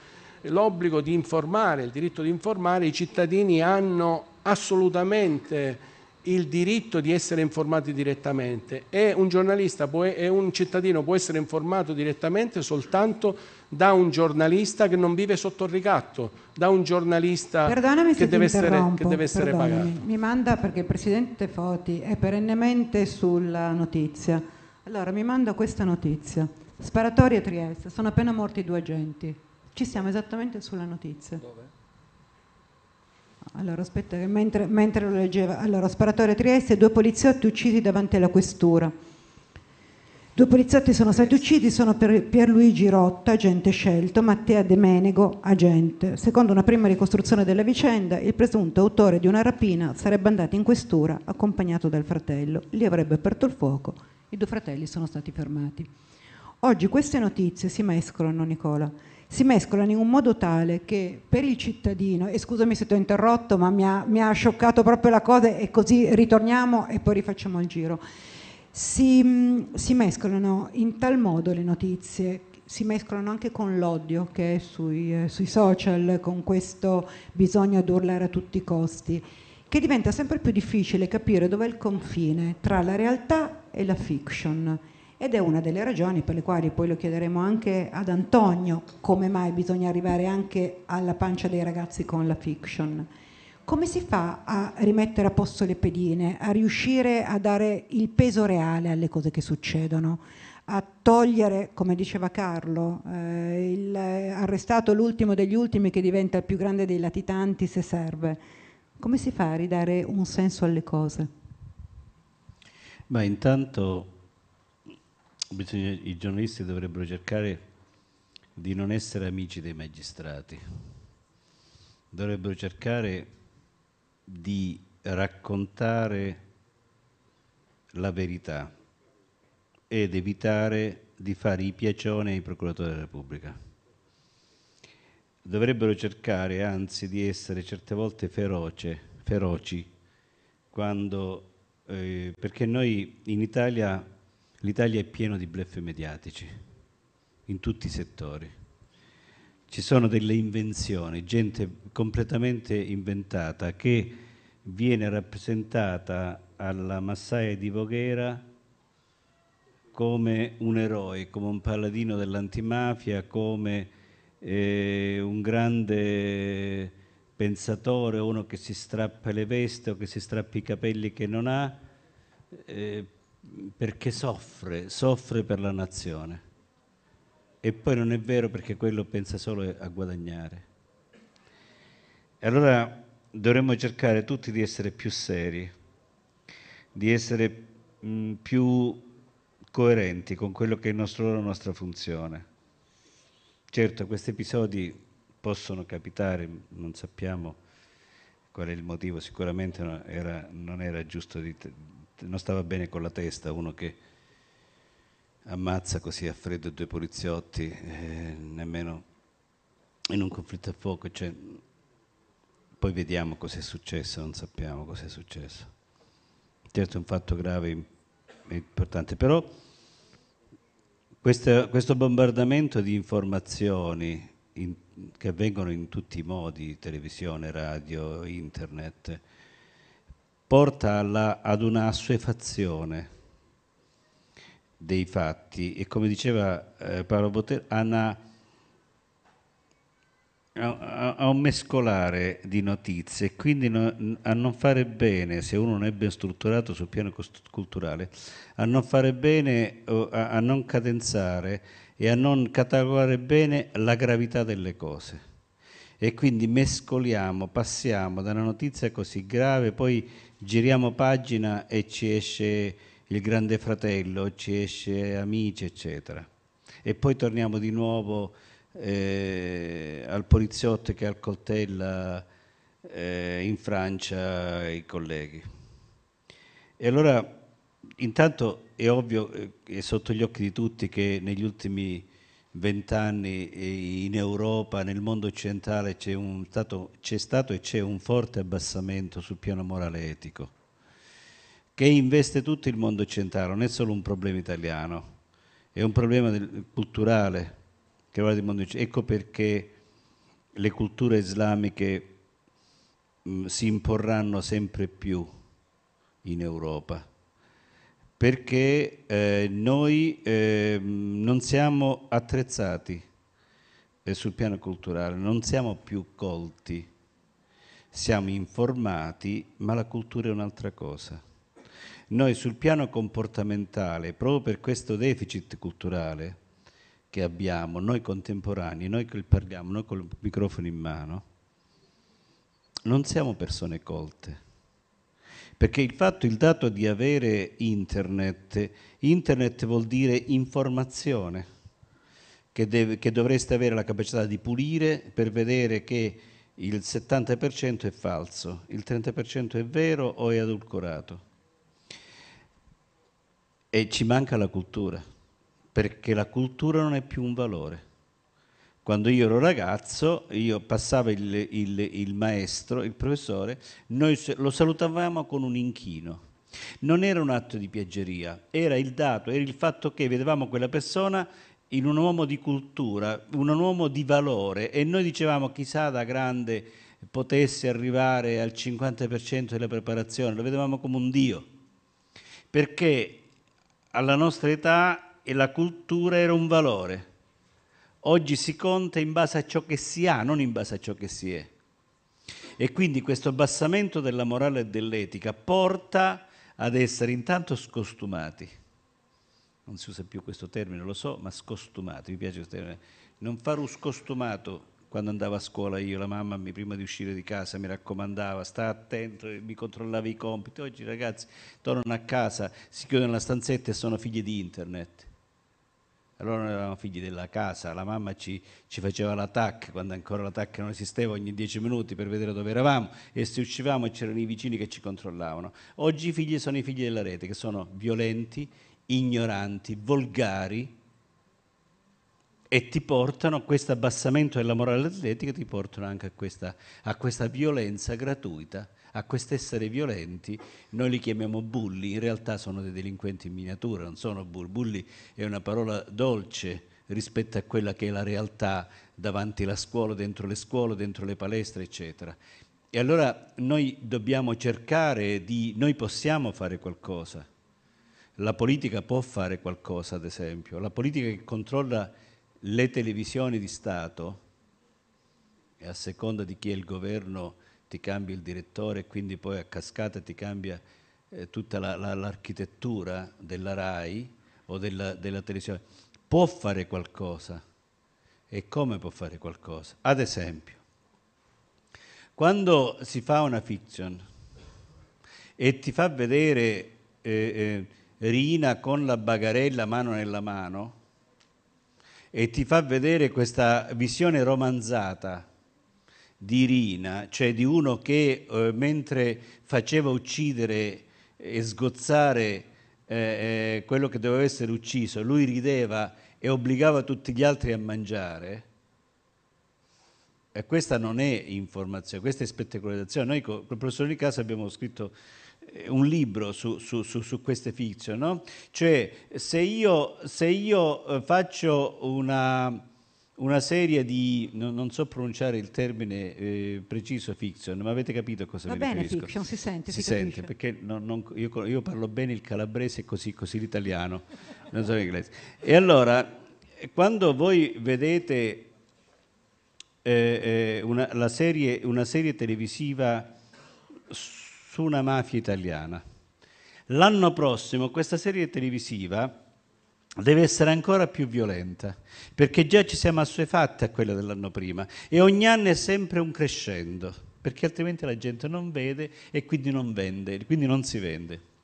l'obbligo di informare, il diritto di informare, i cittadini hanno assolutamente il diritto di essere informati direttamente e un giornalista può, e un cittadino può essere informato direttamente soltanto da un giornalista che non vive sotto il ricatto, da un giornalista che deve, essere, che deve, essere, perdonami. pagato. Mi manda perché il Presidente Foti è perennemente sulla notizia. Allora mi manda questa notizia. a Trieste, sono appena morti due agenti. Ci siamo esattamente sulla notizia. Dove? Allora, aspetta, che mentre, mentre lo leggeva, allora, sparatore Trieste, due poliziotti uccisi davanti alla questura. Due poliziotti sono stati uccisi, sono Pierluigi Rotta, agente scelto, Mattea De Menego, agente. Secondo una prima ricostruzione della vicenda, il presunto autore di una rapina sarebbe andato in questura accompagnato dal fratello, li avrebbe aperto il fuoco, i due fratelli sono stati fermati. Oggi queste notizie si mescolano, Nicola si mescolano in un modo tale che per il cittadino, e scusami se ti ho interrotto, ma mi ha, mi ha scioccato proprio la cosa e così ritorniamo e poi rifacciamo il giro. Si, mm, si, mescolano in tal modo le notizie, si mescolano anche con l'odio che è sui, eh, sui social, con questo bisogno ad urlare a tutti i costi, che diventa sempre più difficile capire dov'è il confine tra la realtà e la fiction ed è una delle ragioni per le quali poi lo chiederemo anche ad Antonio come mai bisogna arrivare anche alla pancia dei ragazzi con la fiction. Come si fa a rimettere a posto le pedine, a riuscire a dare il peso reale alle cose che succedono, a togliere, come diceva Carlo, eh, il, arrestato l'ultimo degli ultimi che diventa il più grande dei latitanti se serve? Come si fa a ridare un senso alle cose? Ma intanto Bisogna, I giornalisti dovrebbero cercare di non essere amici dei magistrati, dovrebbero cercare di raccontare la verità ed evitare di fare i piacioni ai procuratori della Repubblica. Dovrebbero cercare anzi di essere certe volte feroce, feroci quando, eh, perché noi in Italia L'Italia è piena di bluff mediatici in tutti i settori. Ci sono delle invenzioni, gente completamente inventata che viene rappresentata alla massaia di Voghera come un eroe, come un paladino dell'antimafia, come eh, un grande pensatore, uno che si strappa le veste o che si strappa i capelli che non ha, eh, perché soffre, soffre per la nazione. E poi non è vero perché quello pensa solo a guadagnare. E allora dovremmo cercare tutti di essere più seri, di essere mh, mm, più coerenti con quello che è nostro, la nostra funzione. Certo, questi episodi possono capitare, non sappiamo qual è il motivo, sicuramente non era, non era giusto di, non stava bene con la testa, uno che ammazza così a freddo due poliziotti, eh, nemmeno in un conflitto a fuoco. Cioè, poi vediamo cosa è successo, non sappiamo cosa è successo. Certo è un fatto grave e importante, però questo, questo bombardamento di informazioni in, che avvengono in tutti i modi, televisione, radio, internet, porta alla, ad una assuefazione dei fatti e come diceva eh, Paolo Botter, a, una, a, a, un mescolare di notizie e quindi no, a non fare bene, se uno non è ben strutturato sul piano culturale, a non fare bene, a, a non cadenzare e a non catalogare bene la gravità delle cose e quindi mescoliamo, passiamo da una notizia così grave, poi giriamo pagina e ci esce il grande fratello, ci esce amici, eccetera. E poi torniamo di nuovo eh, al poliziotto che accoltella eh, in Francia i colleghi. E allora, intanto è ovvio, è eh, sotto gli occhi di tutti che negli ultimi vent'anni in Europa, nel mondo occidentale c'è, stato, c'è stato e c'è un forte abbassamento sul piano morale e etico, che investe tutto il mondo occidentale, non è solo un problema italiano, è un problema del, culturale che riguarda il mondo occidentale. Ecco perché le culture islamiche mh, si imporranno sempre più in Europa perché eh, noi eh, non siamo attrezzati eh, sul piano culturale, non siamo più colti, siamo informati, ma la cultura è un'altra cosa. Noi sul piano comportamentale, proprio per questo deficit culturale che abbiamo, noi contemporanei, noi che parliamo, noi con il microfono in mano, non siamo persone colte perché il fatto, il dato di avere internet, internet vuol dire informazione, che, deve, che dovreste avere la capacità di pulire per vedere che il 70% è falso, il 30% è vero o è adulcorato. E ci manca la cultura, perché la cultura non è più un valore quando io ero ragazzo, io passavo il, il, il maestro, il professore, noi lo salutavamo con un inchino. Non era un atto di piaggeria, era il dato, era il fatto che vedevamo quella persona in un uomo di cultura, un uomo di valore e noi dicevamo chissà da grande potesse arrivare al 50% della preparazione, lo vedevamo come un dio, perché alla nostra età la cultura era un valore Oggi si conta in base a ciò che si ha, non in base a ciò che si è. E quindi questo abbassamento della morale e dell'etica porta ad essere intanto scostumati. Non si usa più questo termine, lo so, ma scostumati, mi piace questo termine. Non fare un scostumato quando andavo a scuola io, la mamma mi, prima di uscire di casa mi raccomandava, sta attento, mi controllava i compiti. Oggi i ragazzi tornano a casa, si chiudono la stanzetta e sono figli di internet. Allora noi eravamo figli della casa, la mamma ci, ci faceva l'attacco, quando ancora l'attacco non esisteva, ogni dieci minuti per vedere dove eravamo e se uscivamo c'erano i vicini che ci controllavano. Oggi i figli sono i figli della rete, che sono violenti, ignoranti, volgari e ti portano, a questo abbassamento della morale atletica ti portano anche a questa, a questa violenza gratuita a quest'essere violenti, noi li chiamiamo bulli, in realtà sono dei delinquenti in miniatura, non sono bulli. Bulli è una parola dolce rispetto a quella che è la realtà davanti alla scuola, dentro le scuole, dentro le palestre, eccetera. E allora noi dobbiamo cercare di, noi possiamo fare qualcosa. La politica può fare qualcosa, ad esempio. La politica che controlla le televisioni di Stato, e a seconda di chi è il governo, ti cambi il direttore e quindi poi a cascata ti cambia eh, tutta la, la, l'architettura della RAI o della, della televisione. Può fare qualcosa e come può fare qualcosa. Ad esempio, quando si fa una fiction e ti fa vedere eh, eh, Rina con la bagarella mano nella mano e ti fa vedere questa visione romanzata di Rina, cioè di uno che eh, mentre faceva uccidere e sgozzare eh, eh, quello che doveva essere ucciso, lui rideva e obbligava tutti gli altri a mangiare, e questa non è informazione, questa è spettacolarizzazione. Noi con il professor Di Casa abbiamo scritto eh, un libro su, su, su, su queste fiction, no? Cioè, se io, se io eh, faccio una una serie di, non, non, so pronunciare il termine eh, preciso fiction, ma avete capito a cosa Va mi bene, riferisco? fiction, si sente, si, si sente, perché non, non, io, io, parlo bene il calabrese così, così l'italiano, non so l'inglese. E allora, quando voi vedete eh, eh una, la serie, una serie televisiva su una mafia italiana, l'anno prossimo questa serie televisiva deve essere ancora più violenta, perché già ci siamo assuefatti a quella dell'anno prima e ogni anno è sempre un crescendo, perché altrimenti la gente non vede e quindi non vende, quindi non si vende.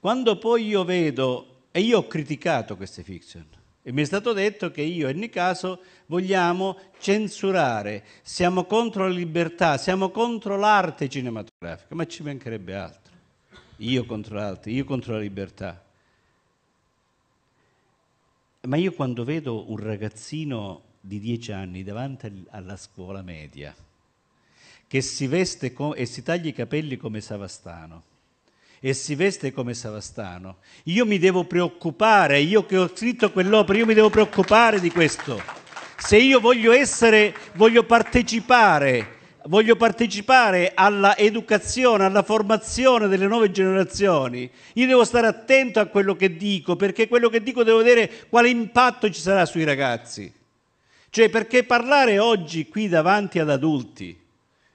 Quando poi io vedo, e io ho criticato queste fiction, e mi è stato detto che io in ogni caso, vogliamo censurare, siamo contro la libertà, siamo contro l'arte cinematografica, ma ci mancherebbe altro. Io contro l'arte, io contro la libertà. Ma io quando vedo un ragazzino di dieci anni davanti alla scuola media, che si veste e si taglia i capelli come Savastano, e si veste come Savastano, io mi devo preoccupare, io che ho scritto quell'opera, io mi devo preoccupare di questo. Se io voglio essere, voglio partecipare voglio partecipare alla educazione, alla formazione delle nuove generazioni, io devo stare attento a quello che dico, perché quello che dico devo vedere quale impatto ci sarà sui ragazzi. Cioè, perché parlare oggi qui davanti ad adulti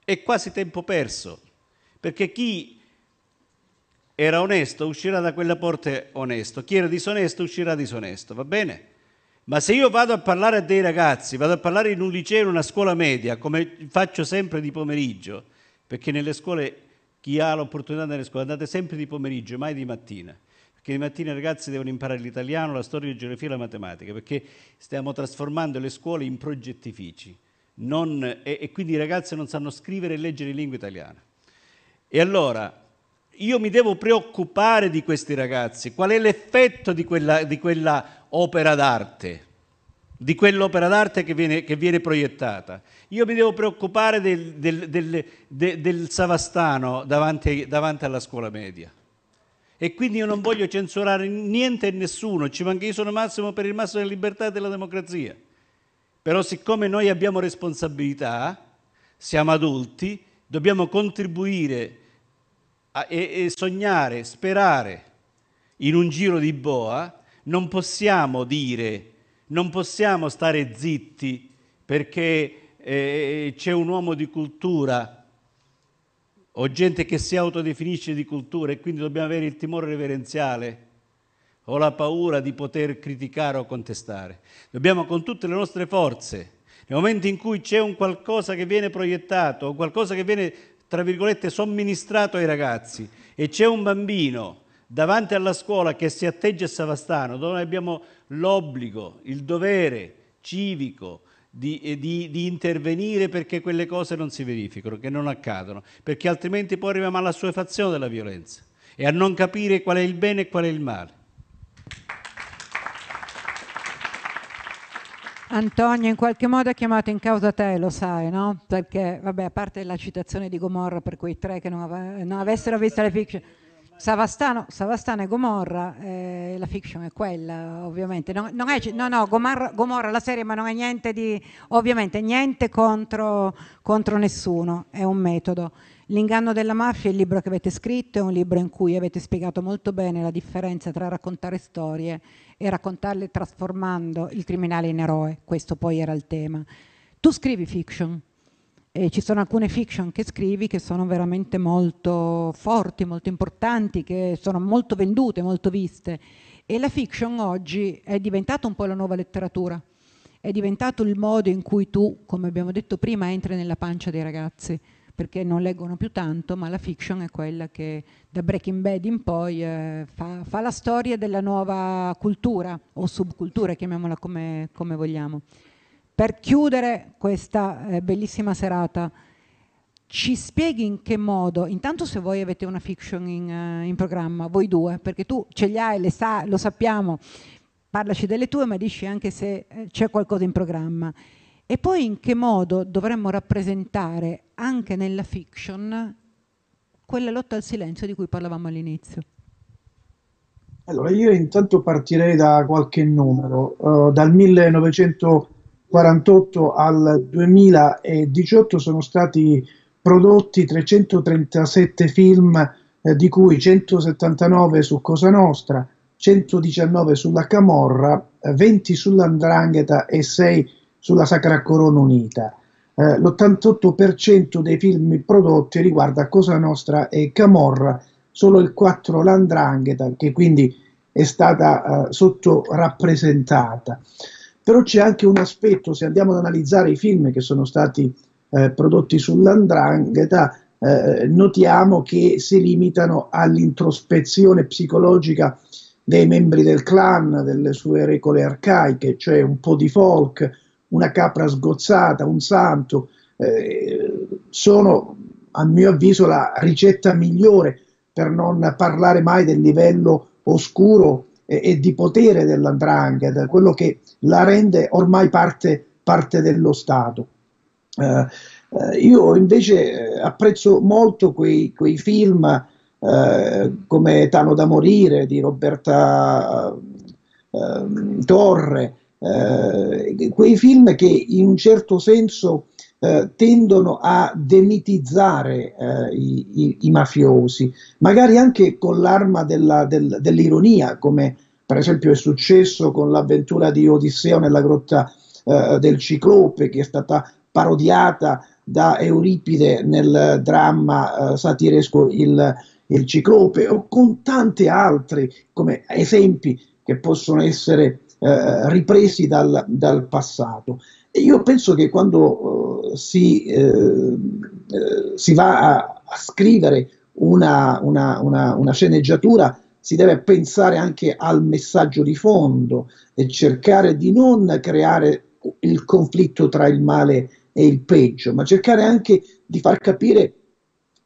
è quasi tempo perso, perché chi era onesto uscirà da quella porta onesto, chi era disonesto uscirà disonesto, va bene? Ma se io vado a parlare a dei ragazzi, vado a parlare in un liceo, in una scuola media, come faccio sempre di pomeriggio, perché nelle scuole, chi ha l'opportunità nelle scuole, andate sempre di pomeriggio, mai di mattina, perché di mattina i ragazzi devono imparare l'italiano, la storia, la geografia e la matematica, perché stiamo trasformando le scuole in progettifici non, e, e quindi i ragazzi non sanno scrivere e leggere in lingua italiana. E allora io mi devo preoccupare di questi ragazzi, qual è l'effetto di quella, di quella opera d'arte, di quell'opera d'arte che viene, che viene, proiettata. Io mi devo preoccupare del, del, del, del Savastano davanti, davanti alla scuola media e quindi io non voglio censurare niente e nessuno, ci manca io sono massimo per il massimo della libertà e della democrazia. Però siccome noi abbiamo responsabilità, siamo adulti, dobbiamo contribuire e, e sognare, sperare in un giro di boa, non possiamo dire, non possiamo stare zitti perché eh, c'è un uomo di cultura o gente che si autodefinisce di cultura e quindi dobbiamo avere il timore reverenziale o la paura di poter criticare o contestare. Dobbiamo con tutte le nostre forze, nel momento in cui c'è un qualcosa che viene proiettato o qualcosa che viene tra virgolette, somministrato ai ragazzi e c'è un bambino davanti alla scuola che si atteggia a Savastano, dove noi abbiamo l'obbligo, il dovere civico di, eh, di, di, intervenire perché quelle cose non si verificano, che non accadono, perché altrimenti poi arriviamo alla sua fazione della violenza e a non capire qual è il bene e qual è il male. Antonio, in qualche modo ha chiamato in causa te, lo sai, no? Perché, vabbè, a parte la citazione di Gomorra per quei tre che non, ave- non avessero visto le fiction, Savastano, Savastano e Gomorra, eh, la fiction è quella, ovviamente. No, non è, no, no, Gomorra, Gomorra la serie, ma non è niente di, ovviamente, niente contro, contro nessuno, è un metodo. L'inganno della mafia, è il libro che avete scritto, è un libro in cui avete spiegato molto bene la differenza tra raccontare storie e raccontarle trasformando il criminale in eroe, questo poi era il tema. Tu scrivi fiction, e ci sono alcune fiction che scrivi che sono veramente molto forti, molto importanti, che sono molto vendute, molto viste. E la fiction oggi è diventata un po' la nuova letteratura, è diventato il modo in cui tu, come abbiamo detto prima, entri nella pancia dei ragazzi perché non leggono più tanto, ma la fiction è quella che da Breaking Bad in poi eh, fa, fa, la storia della nuova cultura o subcultura, chiamiamola come, come vogliamo. Per chiudere questa eh, bellissima serata, ci spieghi in che modo, intanto se voi avete una fiction in, uh, in programma, voi due, perché tu ce li hai, sa, lo sappiamo, parlaci delle tue, ma dici anche se eh, c'è qualcosa in programma. E poi in che modo dovremmo rappresentare anche nella fiction quella lotta al silenzio di cui parlavamo all'inizio? Allora, io intanto partirei da qualche numero. Uh, dal 1948 al 2018 sono stati prodotti 337 film, eh, di cui 179 su Cosa Nostra, 119 sulla Camorra, 20 eh, sull'Andrangheta e 6 sulla Sacra Corona Unita. Eh, l'88% dei film prodotti riguarda Cosa Nostra e Camorra, solo il 4 l'andrangheta, che quindi è stata eh, sottorappresentata. Però c'è anche un aspetto, se andiamo ad analizzare i film che sono stati eh, prodotti sull'andrangheta, eh, notiamo che si limitano all'introspezione psicologica dei membri del clan, delle sue regole arcaiche, cioè un po' di folk, una capra sgozzata, un santo, eh, sono a mio avviso la ricetta migliore per non parlare mai del livello oscuro e, e di potere dell'andrangheta, quello che la rende ormai parte, parte dello Stato. Eh, eh io invece eh, apprezzo molto quei, quei film eh, come Tano da morire di Roberta ehm, Torre, eh, quei film che in un certo senso eh, tendono a demitizzare eh, i, i, i, mafiosi, magari anche con l'arma della, del, dell'ironia, come per esempio è successo con l'avventura di Odisseo nella grotta eh, del Ciclope, che è stata parodiata da Euripide nel dramma eh, satiresco il, il Ciclope, o con tanti altri come esempi che possono essere eh, ripresi dal, dal, passato. E io penso che quando eh, si, eh, eh, si, va a, a scrivere una, una, una, una, sceneggiatura si deve pensare anche al messaggio di fondo e cercare di non creare il conflitto tra il male e il peggio, ma cercare anche di far capire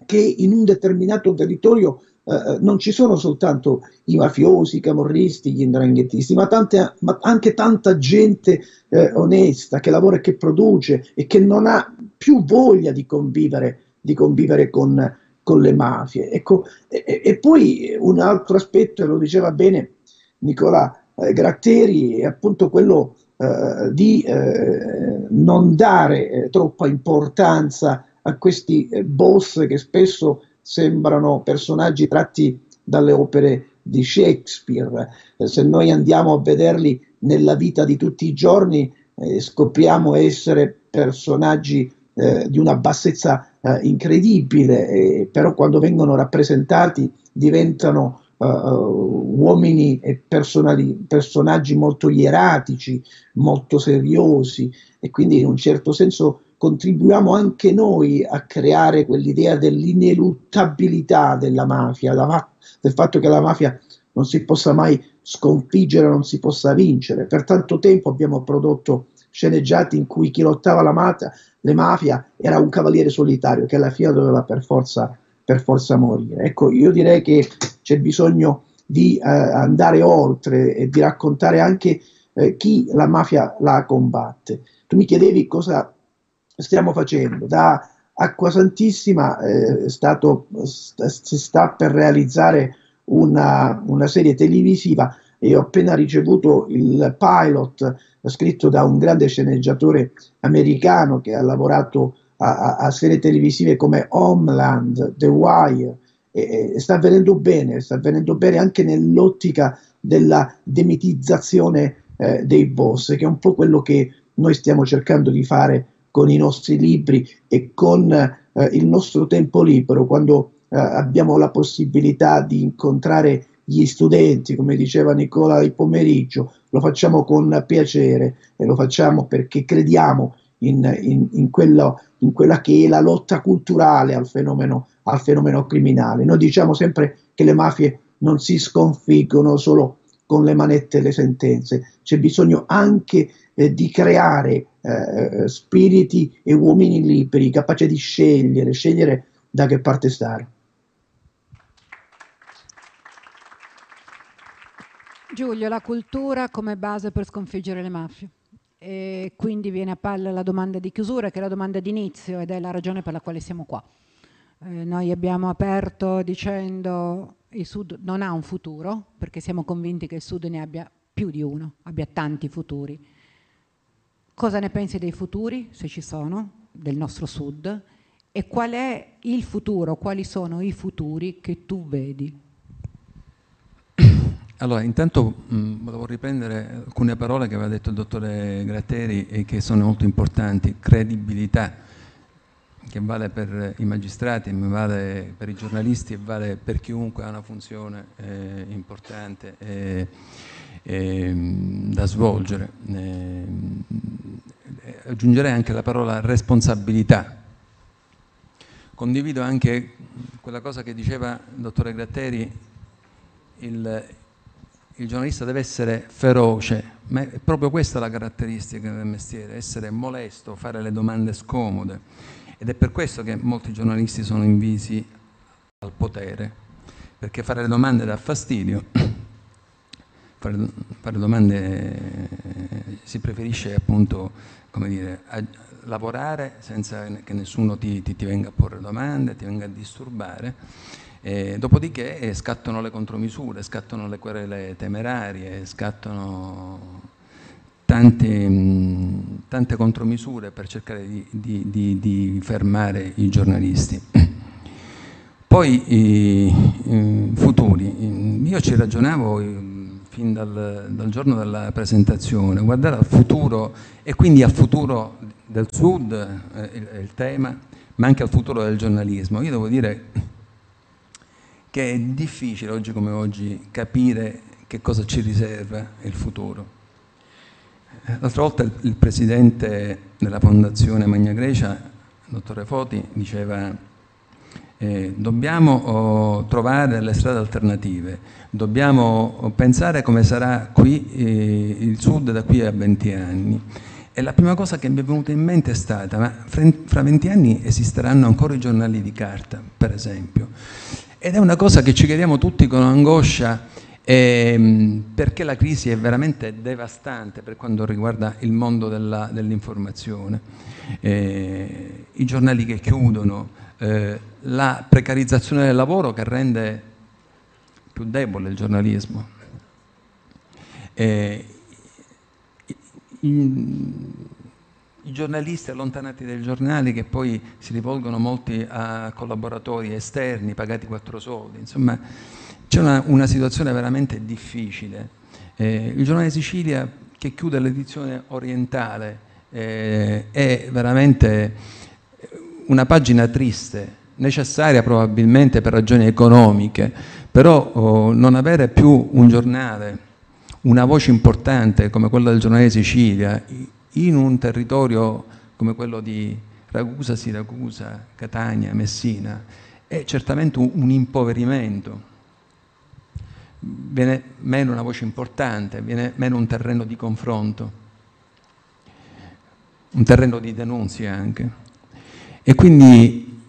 che in un determinato territorio eh, eh, non ci sono soltanto i mafiosi, i camorristi, gli indranghettisti, ma, tante, ma anche tanta gente eh, onesta che lavora e che produce e che non ha più voglia di convivere, di convivere con, con, le mafie. Ecco, e, e, poi un altro aspetto, lo diceva bene Nicola eh, Gratteri, è appunto quello eh, di eh, non dare troppa importanza a questi boss che spesso sembrano personaggi tratti dalle opere di Shakespeare. Eh, se noi andiamo a vederli nella vita di tutti i giorni, eh, scopriamo essere personaggi eh, di una bassezza eh, incredibile, però quando vengono rappresentati diventano eh, eh, uomini e personaggi molto ieratici, molto seriosi e quindi in un certo senso contribuiamo anche noi a creare quell'idea dell'ineluttabilità della mafia, la, del fatto che la mafia non si possa mai sconfiggere, non si possa vincere. Per tanto tempo abbiamo prodotto sceneggiati in cui chi lottava la, mata, le mafia era un cavaliere solitario che alla fine doveva per forza, per forza morire. Ecco, io direi che c'è bisogno di eh, andare oltre e di raccontare anche eh, chi la mafia la combatte. Tu mi chiedevi cosa stiamo facendo. Da Acqua Santissima eh, stato, st- si sta per realizzare una, una serie televisiva e ho appena ricevuto il pilot scritto da un grande sceneggiatore americano che ha lavorato a, a, a serie televisive come Homeland, The Wire, e, e sta avvenendo bene, sta avvenendo bene anche nell'ottica della demitizzazione eh, dei boss, che è un po' quello che noi stiamo cercando di fare con i nostri libri e con eh, il nostro tempo libero, quando eh, abbiamo la possibilità di incontrare gli studenti, come diceva Nicola il pomeriggio, lo facciamo con piacere e lo facciamo perché crediamo in, in, in, quello, in quella che è la lotta culturale al fenomeno, al fenomeno criminale. Noi diciamo sempre che le mafie non si sconfiggono solo con le manette e le sentenze, c'è bisogno anche eh, di creare eh, eh, spiriti e uomini liberi, capaci di scegliere, scegliere da che parte stare. Giulio, la cultura come base per sconfiggere le mafie. E quindi viene a palla la domanda di chiusura, che è la domanda di inizio ed è la ragione per la quale siamo qua. Eh, noi abbiamo aperto dicendo che il Sud non ha un futuro, perché siamo convinti che il Sud ne abbia più di uno, abbia tanti futuri cosa ne pensi dei futuri, se ci sono, del nostro Sud e qual è il futuro, quali sono i futuri che tu vedi? <coughs> Allora, intanto mh, volevo riprendere alcune parole che aveva detto il dottore Gratteri e che sono molto importanti, credibilità, che vale per i magistrati, vale per i giornalisti e vale per chiunque ha una funzione eh, importante. Eh, ehm, da svolgere. Eh, aggiungerei anche la parola responsabilità. Condivido anche quella cosa che diceva il dottore Gratteri, il, il giornalista deve essere feroce, ma è proprio questa la caratteristica del mestiere, essere molesto, fare le domande scomode. Ed è per questo che molti giornalisti sono invisi al potere, perché fare le domande dà fastidio fare, fare domande eh, si preferisce appunto come dire, a, lavorare senza che nessuno ti, ti, ti, venga a porre domande, ti venga a disturbare. E dopodiché eh, scattano le contromisure, scattano le querele temerarie, scattano tante, mm, tante contromisure per cercare di, di, di, di fermare i giornalisti. Poi i, i futuri, io ci ragionavo eh, fin dal, dal giorno della presentazione, guardare al futuro e quindi al futuro del Sud, eh, il, il tema, ma anche al futuro del giornalismo. Io devo dire che è difficile oggi come oggi capire che cosa ci riserva il futuro. L'altra volta il presidente della Fondazione Magna Grecia, il dottore Foti, diceva eh, dobbiamo oh, trovare delle strade alternative, dobbiamo oh, pensare come sarà qui eh, il sud da qui a 20 anni. E la prima cosa che mi è venuta in mente è stata, ma fra 20 anni esisteranno ancora i giornali di carta, per esempio. Ed è una cosa che ci chiediamo tutti con angoscia, ehm, perché la crisi è veramente devastante per quanto riguarda il mondo dell'informazione. eh, I giornali che chiudono, eh, la precarizzazione del lavoro che rende più debole il giornalismo. Eh, i, i giornalisti allontanati dai giornali che poi si rivolgono molti a collaboratori esterni pagati quattro soldi, insomma c'è una, una situazione veramente difficile. Eh, il giornale Sicilia che chiude l'edizione orientale eh, è veramente una pagina triste, necessaria probabilmente per ragioni economiche, però oh, non avere più un giornale, una voce importante come quella del giornale Sicilia, in un territorio come quello di Ragusa, Siracusa, Catania, Messina, è certamente un, un impoverimento. Viene meno una voce importante, viene meno un terreno di confronto, un terreno di denunzia anche. E quindi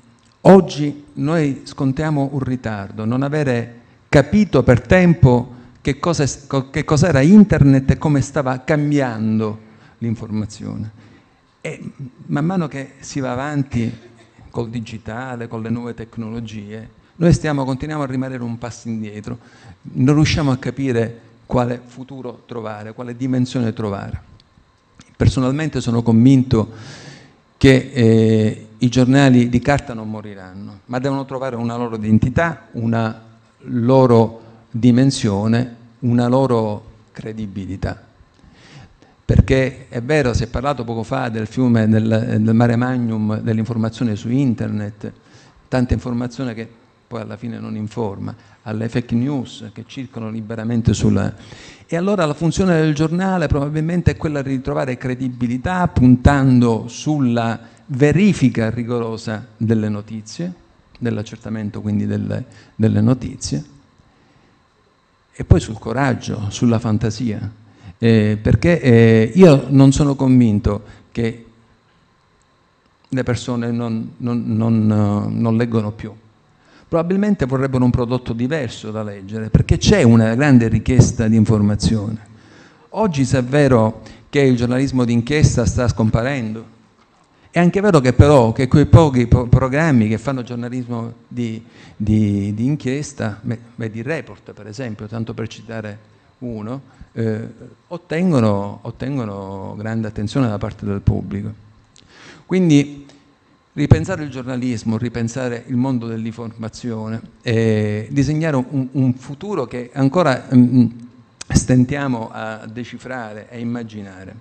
oggi noi scontiamo un ritardo, non avere capito per tempo che, cosa, che cos'era internet e come stava cambiando l'informazione. E man mano che si va avanti col digitale, con le nuove tecnologie, noi stiamo, continuiamo a rimanere un passo indietro, non riusciamo a capire quale futuro trovare, quale dimensione trovare. Personalmente sono convinto che eh, i giornali di carta non moriranno, ma devono trovare una loro identità, una loro dimensione, una loro credibilità. Perché è vero, si è parlato poco fa del fiume, del, del mare magnum, dell'informazione su internet, tanta informazione che poi alla fine non informa, alle fake news che circolano liberamente sulla, e allora la funzione del giornale probabilmente è quella di ritrovare credibilità puntando sulla verifica rigorosa delle notizie, dell'accertamento quindi delle, delle notizie, e poi sul coraggio, sulla fantasia. Eh, perché eh, io non sono convinto che le persone non, non, non, eh, non leggono più probabilmente vorrebbero un prodotto diverso da leggere, perché c'è una grande richiesta di informazione. Oggi se è vero che il giornalismo d'inchiesta sta scomparendo, è anche vero che però che quei pochi programmi che fanno giornalismo di, di, di inchiesta, beh, di report per esempio, tanto per citare uno, eh, ottengono, ottengono grande attenzione da parte del pubblico. Quindi ripensare il giornalismo, ripensare il mondo dell'informazione, eh, disegnare un, un, futuro che ancora mh, mm, mm, stentiamo a decifrare, a immaginare.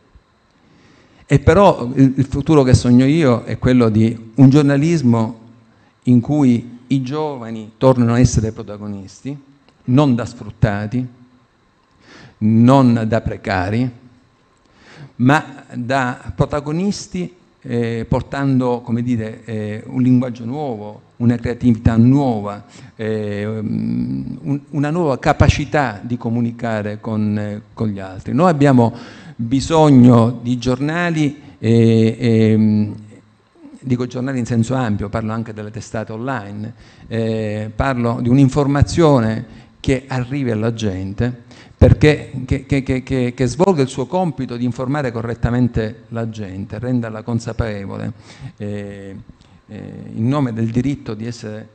E però il, eh, il futuro che sogno io è quello di un giornalismo in cui i giovani tornano a essere protagonisti, non da sfruttati, non da precari, ma da protagonisti eh, portando dire, eh, un linguaggio nuovo, una creatività nuova, eh, mm, un, una nuova capacità di comunicare con, eh, con, gli altri. Noi abbiamo bisogno di giornali, eh, ehm, dico giornali in senso ampio, parlo anche delle testate online, eh, parlo di un'informazione che arrivi alla gente perché, che, che, che, che svolga il suo compito di informare correttamente la gente, renderla consapevole eh, eh, in nome del diritto di essere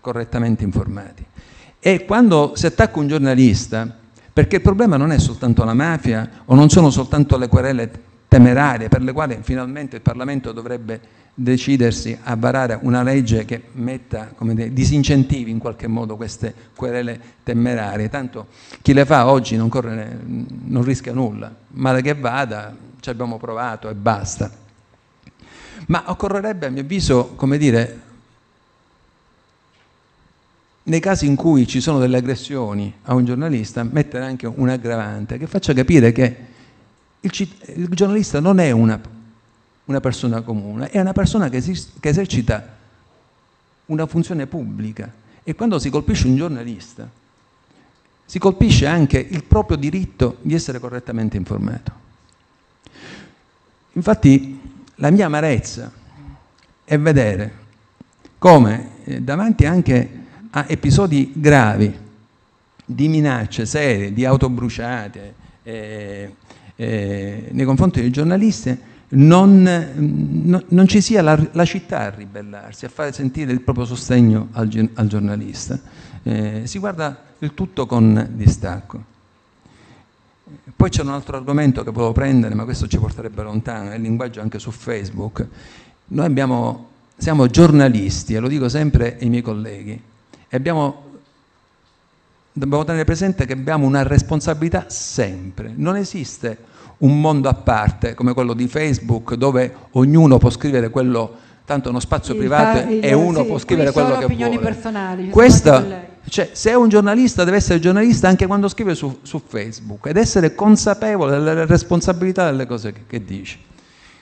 correttamente informati. E quando si attacca un giornalista, perché il problema non è soltanto la mafia o non sono soltanto le querele temerarie per le quali finalmente il Parlamento dovrebbe decidersi a varare una legge che metta, come dire, disincentivi in qualche modo queste querele temerarie. Tanto chi le fa oggi non, corre, non rischia nulla, male che vada, ci abbiamo provato e basta. Ma occorrerebbe, a mio avviso, come dire, nei casi in cui ci sono delle aggressioni a un giornalista, mettere anche un aggravante che faccia capire che il, il giornalista non è una una persona comune, è una persona che, che esercita una funzione pubblica e quando si colpisce un giornalista si colpisce anche il proprio diritto di essere correttamente informato. Infatti la mia amarezza è vedere come eh, davanti anche a episodi gravi di minacce serie, di autobruciate eh, eh, nei confronti dei giornalisti, non, mm, non ci sia la, la, città a ribellarsi, a fare sentire il proprio sostegno al, al giornalista. Eh, si guarda il tutto con distacco. Poi c'è un altro argomento che volevo prendere, ma questo ci porterebbe lontano, è il linguaggio anche su Facebook. Noi abbiamo, siamo giornalisti, e lo dico sempre ai miei colleghi, e abbiamo, dobbiamo tenere presente che abbiamo una responsabilità sempre. Non esiste un mondo a parte come quello di Facebook dove ognuno può scrivere quello, tanto uno spazio il privato il, e uno sì, può scrivere quello che vuole. Personali, Questa, cioè, se è un giornalista deve essere giornalista anche quando scrive su, su Facebook ed essere consapevole della responsabilità delle cose che, che dice.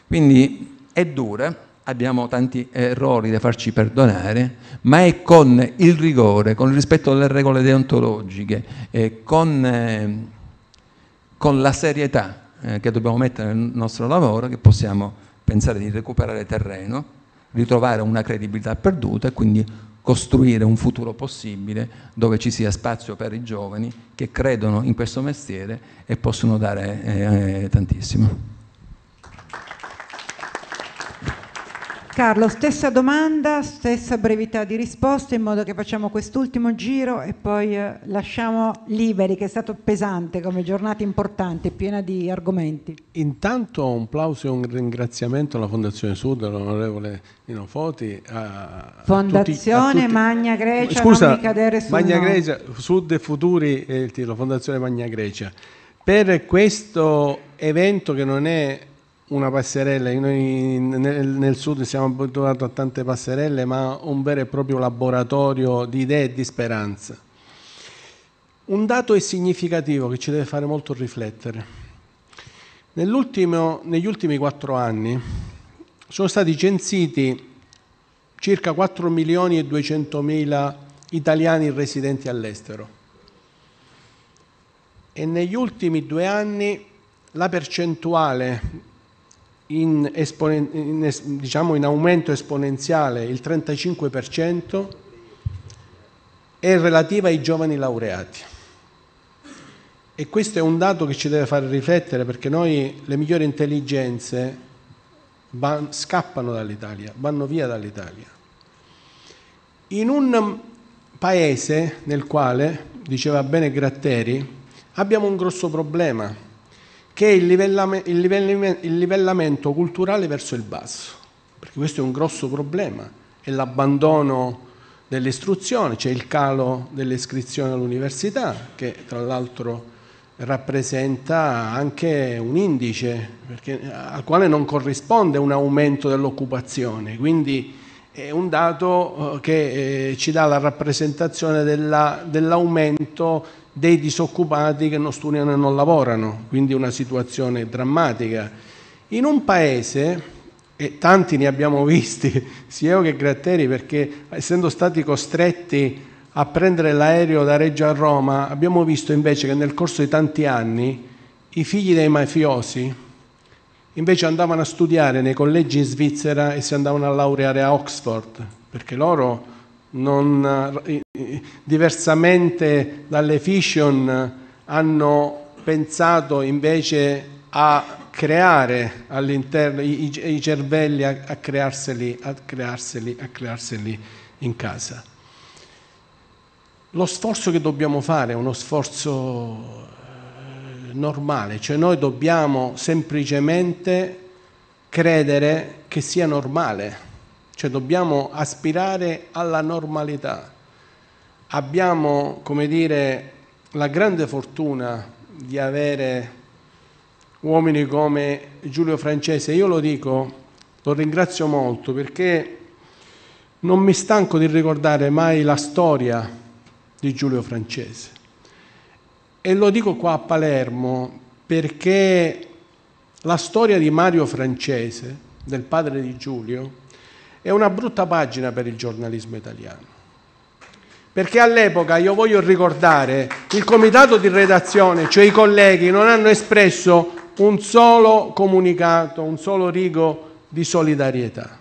Quindi è dura, abbiamo tanti errori da farci perdonare, ma è con il rigore, con il rispetto delle regole deontologiche, eh, con, eh, con la serietà eh, che dobbiamo mettere nel nostro lavoro che possiamo pensare di recuperare terreno, ritrovare una credibilità perduta e quindi costruire un futuro possibile dove ci sia spazio per i giovani che credono in questo mestiere e possono dare eh, eh tantissimo. Carlo, stessa domanda, stessa brevità di risposta, in modo che facciamo quest'ultimo giro e poi eh, lasciamo liberi, che è stato pesante come giornata importante, piena di argomenti. Intanto un plauso e un ringraziamento alla Fondazione Sud, all'onorevole Nino Foti. A, Fondazione a tutti, a tutti. Magna Grecia, Scusa, non mi cadere su Magna no. Grecia, Sud e Futuri, eh, il Fondazione Magna Grecia, per questo evento che non è una passerella, noi nel, nel sud siamo abituati a tante passerelle, ma un vero e proprio laboratorio di idee e di speranze. Un dato è significativo che ci deve fare molto riflettere. Negli ultimi quattro anni sono stati censiti circa 4 milioni e 200 mila italiani residenti all'estero e negli ultimi due anni la percentuale in, in, diciamo in aumento esponenziale il 35% è relativa ai giovani laureati. E questo è un dato che ci deve far riflettere perché noi le migliori intelligenze van, scappano dall'Italia, vanno via dall'Italia. In un paese nel quale, diceva bene Gratteri, abbiamo un grosso problema che è il, livellame, il, livellame, il livellamento culturale verso il basso, perché questo è un grosso problema, è l'abbandono dell'istruzione, c'è cioè il calo delle iscrizioni all'università, che tra l'altro rappresenta anche un indice perché, al quale non corrisponde un aumento dell'occupazione, quindi è un dato eh, che eh, ci dà la rappresentazione della, dell'aumento dei disoccupati che non studiano e non lavorano, quindi una situazione drammatica. In un paese, e tanti ne abbiamo visti, <laughs> sia io che Gratteri, perché essendo stati costretti a prendere l'aereo da Reggio a Roma, abbiamo visto invece che nel corso di tanti anni i figli dei mafiosi invece andavano a studiare nei collegi in Svizzera e si andavano a laureare a Oxford, perché loro non, diversamente dalle fiction, hanno pensato invece a creare all'interno i, i cervelli a, a, crearseli, a, crearseli, a crearseli in casa. Lo sforzo che dobbiamo fare è uno sforzo eh, normale, cioè noi dobbiamo semplicemente credere che sia normale, cioè dobbiamo aspirare alla normalità abbiamo, come dire, la grande fortuna di avere uomini come Giulio Francese. Io lo dico, lo ringrazio molto perché non mi stanco di ricordare mai la storia di Giulio Francese. E lo dico qua a Palermo perché la storia di Mario Francese, del padre di Giulio, è una brutta pagina per il giornalismo italiano perché all'epoca, io voglio ricordare, il comitato di redazione, cioè i colleghi, non hanno espresso un solo comunicato, un solo rigo di solidarietà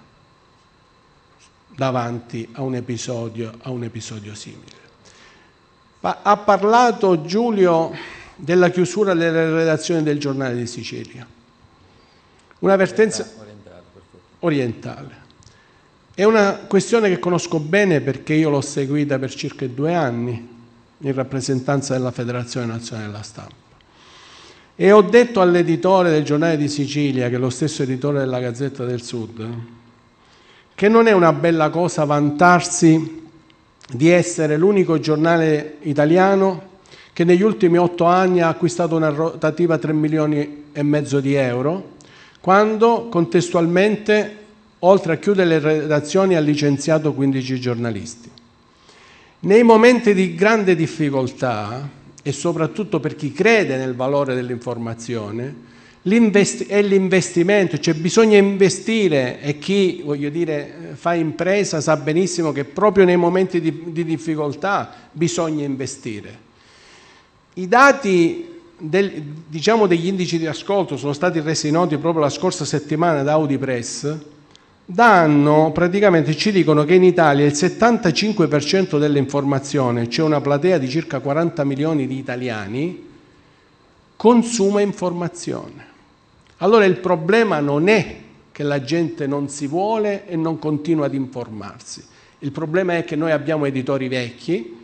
davanti a un episodio, a un episodio simile. Ma ha parlato Giulio della chiusura delle redazioni del giornale di Sicilia. Un'avvertenza orientale. È una questione che conosco bene perché io l'ho seguita per circa due anni in rappresentanza della Federazione Nazionale della Stampa. E ho detto all'editore del giornale di Sicilia, che è lo stesso editore della Gazzetta del Sud, che non è una bella cosa vantarsi di essere l'unico giornale italiano che negli ultimi otto anni ha acquistato una rotativa 3 milioni e mezzo di euro, quando contestualmente oltre a chiudere le redazioni ha licenziato 15 giornalisti. Nei momenti di grande difficoltà, e soprattutto per chi crede nel valore dell'informazione, è l'investimento, cioè bisogna investire e chi voglio dire, fa impresa sa benissimo che proprio nei momenti di, di difficoltà bisogna investire. I dati del, diciamo degli indici di ascolto sono stati resi noti proprio la scorsa settimana da Audi Press da anno praticamente ci dicono che in Italia il 75% per delle informazioni, c'è cioè una platea di circa 40 milioni di italiani, consuma informazione. Allora il problema non è che la gente non si vuole e non continua ad informarsi. Il problema è che noi abbiamo editori vecchi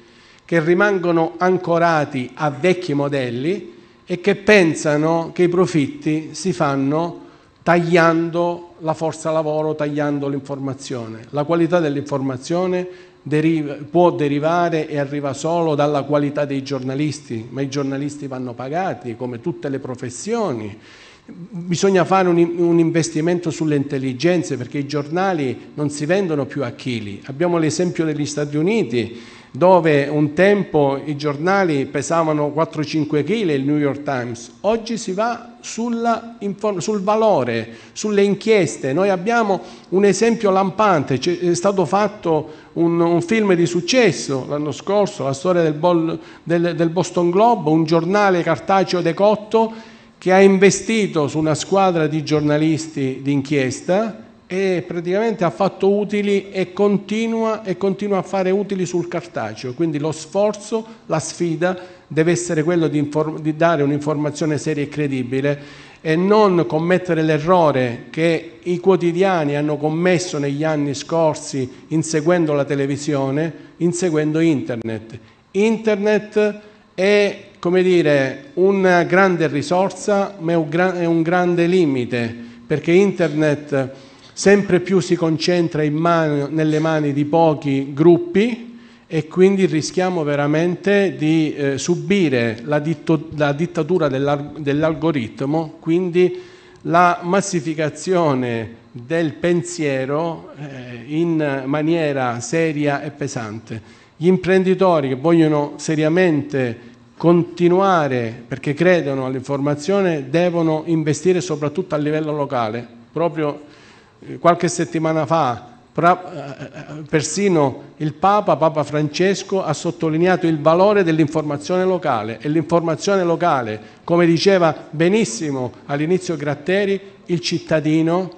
che rimangono ancorati a vecchi modelli e che pensano che i profitti si fanno tagliando la forza lavoro tagliando l'informazione. La qualità dell'informazione deriva, può derivare e arriva solo dalla qualità dei giornalisti, ma i giornalisti vanno pagati come tutte le professioni. Bisogna fare un, un investimento sulle intelligenze perché i giornali non si vendono più a chili. Abbiamo l'esempio degli Stati Uniti dove un tempo i giornali pesavano 4-5 kg, il New York Times, oggi si va sulla, sul valore, sulle inchieste. Noi abbiamo un esempio lampante, è stato fatto un, un film di successo l'anno scorso, la storia del, Bol, del, del Boston Globe, un giornale cartaceo decotto che ha investito su una squadra di giornalisti d'inchiesta e praticamente ha fatto utili e continua, e continua a fare utili sul cartaceo, quindi lo sforzo, la sfida deve essere quello di, di dare un'informazione seria e credibile e non commettere l'errore che i quotidiani hanno commesso negli anni scorsi inseguendo la televisione, inseguendo internet. Internet è come dire, una grande risorsa ma è un, gran, è un grande limite perché internet sempre più si concentra mano, nelle mani di pochi gruppi e quindi rischiamo veramente di eh, subire la, ditto, la dittatura dell'al- dell'algoritmo, quindi la massificazione del pensiero eh, in maniera seria e pesante. Gli imprenditori che vogliono seriamente continuare perché credono all'informazione devono investire soprattutto a livello locale, proprio eh, qualche settimana fa eh, eh, persino il Papa, Papa Francesco, ha sottolineato il valore dell'informazione locale e l'informazione locale, come diceva benissimo all'inizio Gratteri, il cittadino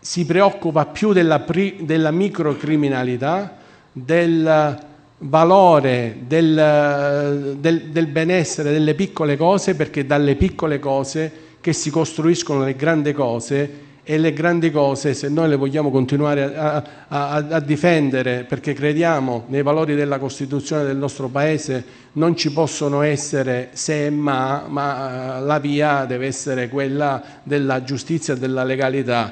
si preoccupa più della, della microcriminalità, del valore, del, del, del benessere delle piccole cose, perché dalle piccole cose che si costruiscono le grandi cose e le grandi cose, se noi le vogliamo continuare a, a, a, difendere perché crediamo nei valori della Costituzione del nostro Paese, non ci possono essere se e ma, ma eh, la via deve essere quella della giustizia e della legalità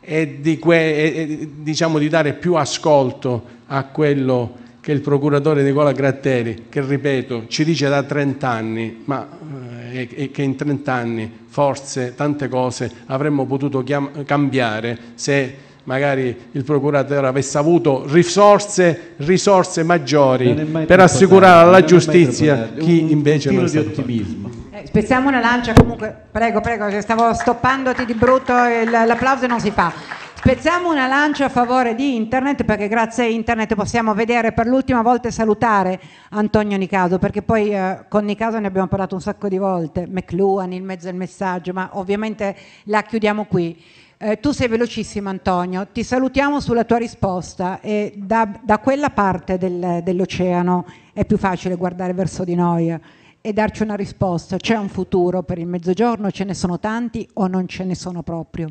e, di, que, e diciamo di dare più ascolto a quello che il procuratore Nicola Gratteri, che ripeto ci dice da 30 anni, ma eh, e, eh, e che in 30 anni forse tante cose avremmo potuto cambiare se magari il procuratore avesse avuto risorse, risorse maggiori per assicurare alla giustizia chi un, invece un non è stato ottimismo. Eh, spezziamo una lancia comunque, prego, prego, stavo stoppandoti di brutto, l'applauso non si fa. Spezziamo una lancia a favore di Internet perché grazie a Internet possiamo vedere per l'ultima volta e salutare Antonio Nicaso perché poi eh, con Nicaso ne abbiamo parlato un sacco di volte, McLuhan, il mezzo del messaggio, ma ovviamente la chiudiamo qui. Eh, tu sei velocissimo Antonio, ti salutiamo sulla tua risposta e da, da quella parte del, dell'oceano è più facile guardare verso di noi e darci una risposta. C'è un futuro per il mezzogiorno? Ce ne sono tanti o non ce ne sono proprio?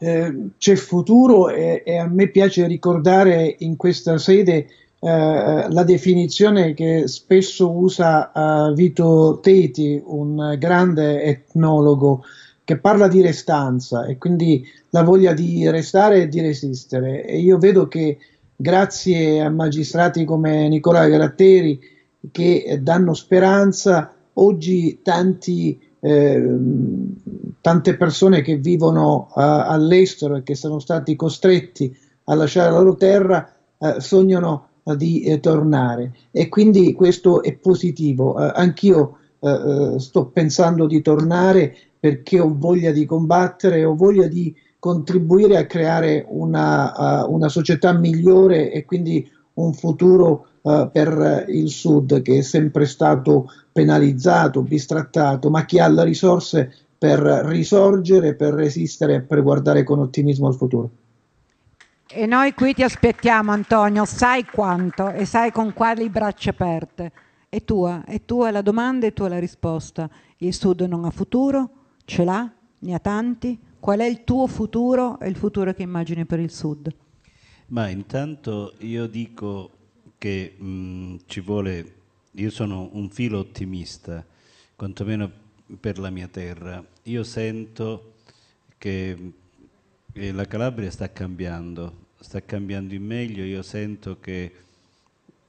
Eh, c'è futuro e, e, a me piace ricordare in questa sede eh, la definizione che spesso usa eh, Vito Teti, un grande etnologo che parla di restanza e quindi la voglia di restare e di resistere. E io vedo che grazie a magistrati come Nicola Gratteri che danno speranza, oggi tanti Ehm, tante persone che vivono a, all'estero e che sono stati costretti a lasciare la loro terra eh, sognano eh, di eh, tornare e quindi questo è positivo. Eh, anch'io eh, sto pensando di tornare perché ho voglia di combattere, ho voglia di contribuire a creare una, uh, una società migliore e quindi un futuro migliore eh, per il Sud che è sempre stato penalizzato, bistrattato, ma che ha le risorse per risorgere, per resistere e per guardare con ottimismo al futuro. E noi qui ti aspettiamo Antonio, sai quanto e sai con quali braccia aperte. È tua, è tua la domanda e tua la risposta. Il Sud non ha futuro, ce l'ha, ne ha tanti. Qual è il tuo futuro e il futuro che immagini per il Sud? Ma intanto io dico che mh, ci vuole, io sono un filo ottimista, quantomeno per la mia terra, io sento che, che la Calabria sta cambiando, sta cambiando in meglio, io sento che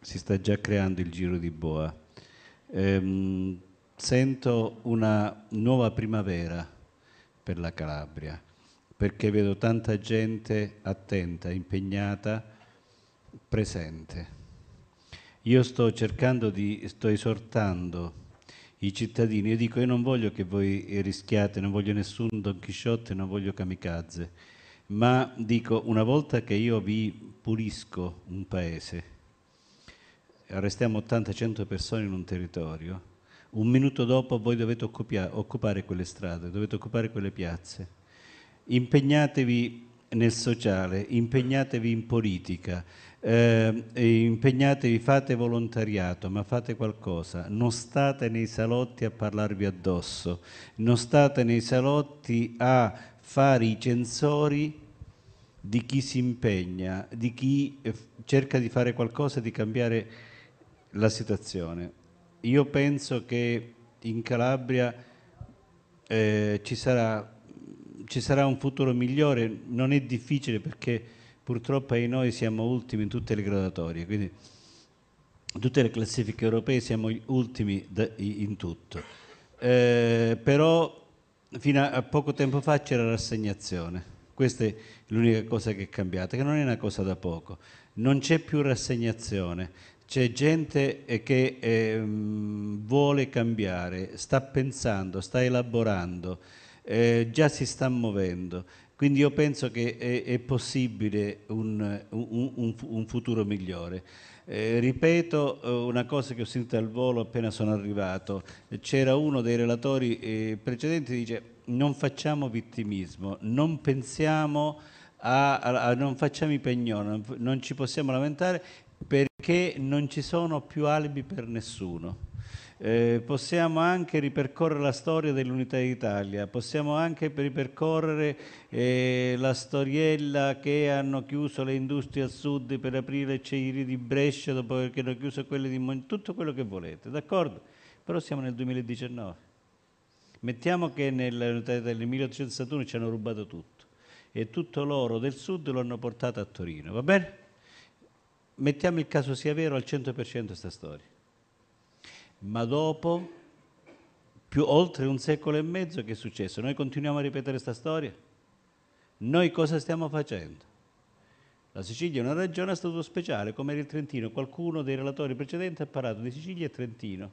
si sta già creando il giro di boa. Ehm, sento una nuova primavera per la Calabria, perché vedo tanta gente attenta, impegnata, presente. Io sto cercando di, sto esortando i cittadini, io dico io non voglio che voi rischiate, non voglio nessun Don Chisciotte, non voglio kamikaze, ma dico una volta che io vi pulisco un paese, arrestiamo 80-100 persone in un territorio, un minuto dopo voi dovete occupare quelle strade, dovete occupare quelle piazze, impegnatevi nel sociale, impegnatevi in politica, eh, impegnatevi, fate volontariato, ma fate qualcosa, non state nei salotti a parlarvi addosso, non state nei salotti a fare i censori di chi si impegna, di chi eh, cerca di fare qualcosa, di cambiare la situazione. Io penso che in Calabria eh, ci sarà ci sarà un futuro migliore, non è difficile perché purtroppo noi siamo ultimi in tutte le gradatorie, quindi in tutte le classifiche europee siamo ultimi in tutto. Eh, però fino a poco tempo fa c'era rassegnazione, questa è l'unica cosa che è cambiata, che non è una cosa da poco, non c'è più rassegnazione, c'è gente eh, che eh, vuole cambiare, sta pensando, sta elaborando eh, già si sta muovendo. Quindi io penso che è, è possibile un, un, un, futuro migliore. Eh, ripeto eh, una cosa che ho sentito al volo appena sono arrivato. C'era uno dei relatori eh, precedenti che dice non facciamo vittimismo, non pensiamo a, a, a non facciamo i pegnoni, non ci possiamo lamentare perché non ci sono più alibi per nessuno. Eh, possiamo anche ripercorrere la storia dell'Unità d'Italia, possiamo anche ripercorrere eh, la storiella che hanno chiuso le industrie al sud per aprire le acciaierie di Brescia, dopo che hanno chiuso quelle di Monte, tutto quello che volete, d'accordo? Però siamo nel 2019. Mettiamo che nell'Unità d'Italia nel 1871 ci hanno rubato tutto e tutto l'oro del sud lo hanno portato a Torino, va bene? Mettiamo il caso sia vero al 100% questa storia ma dopo più oltre un secolo e mezzo che è successo? Noi continuiamo a ripetere questa storia? Noi cosa stiamo facendo? La Sicilia è una regione a statuto speciale, come era il Trentino. Qualcuno dei relatori precedenti ha parlato di Sicilia e Trentino,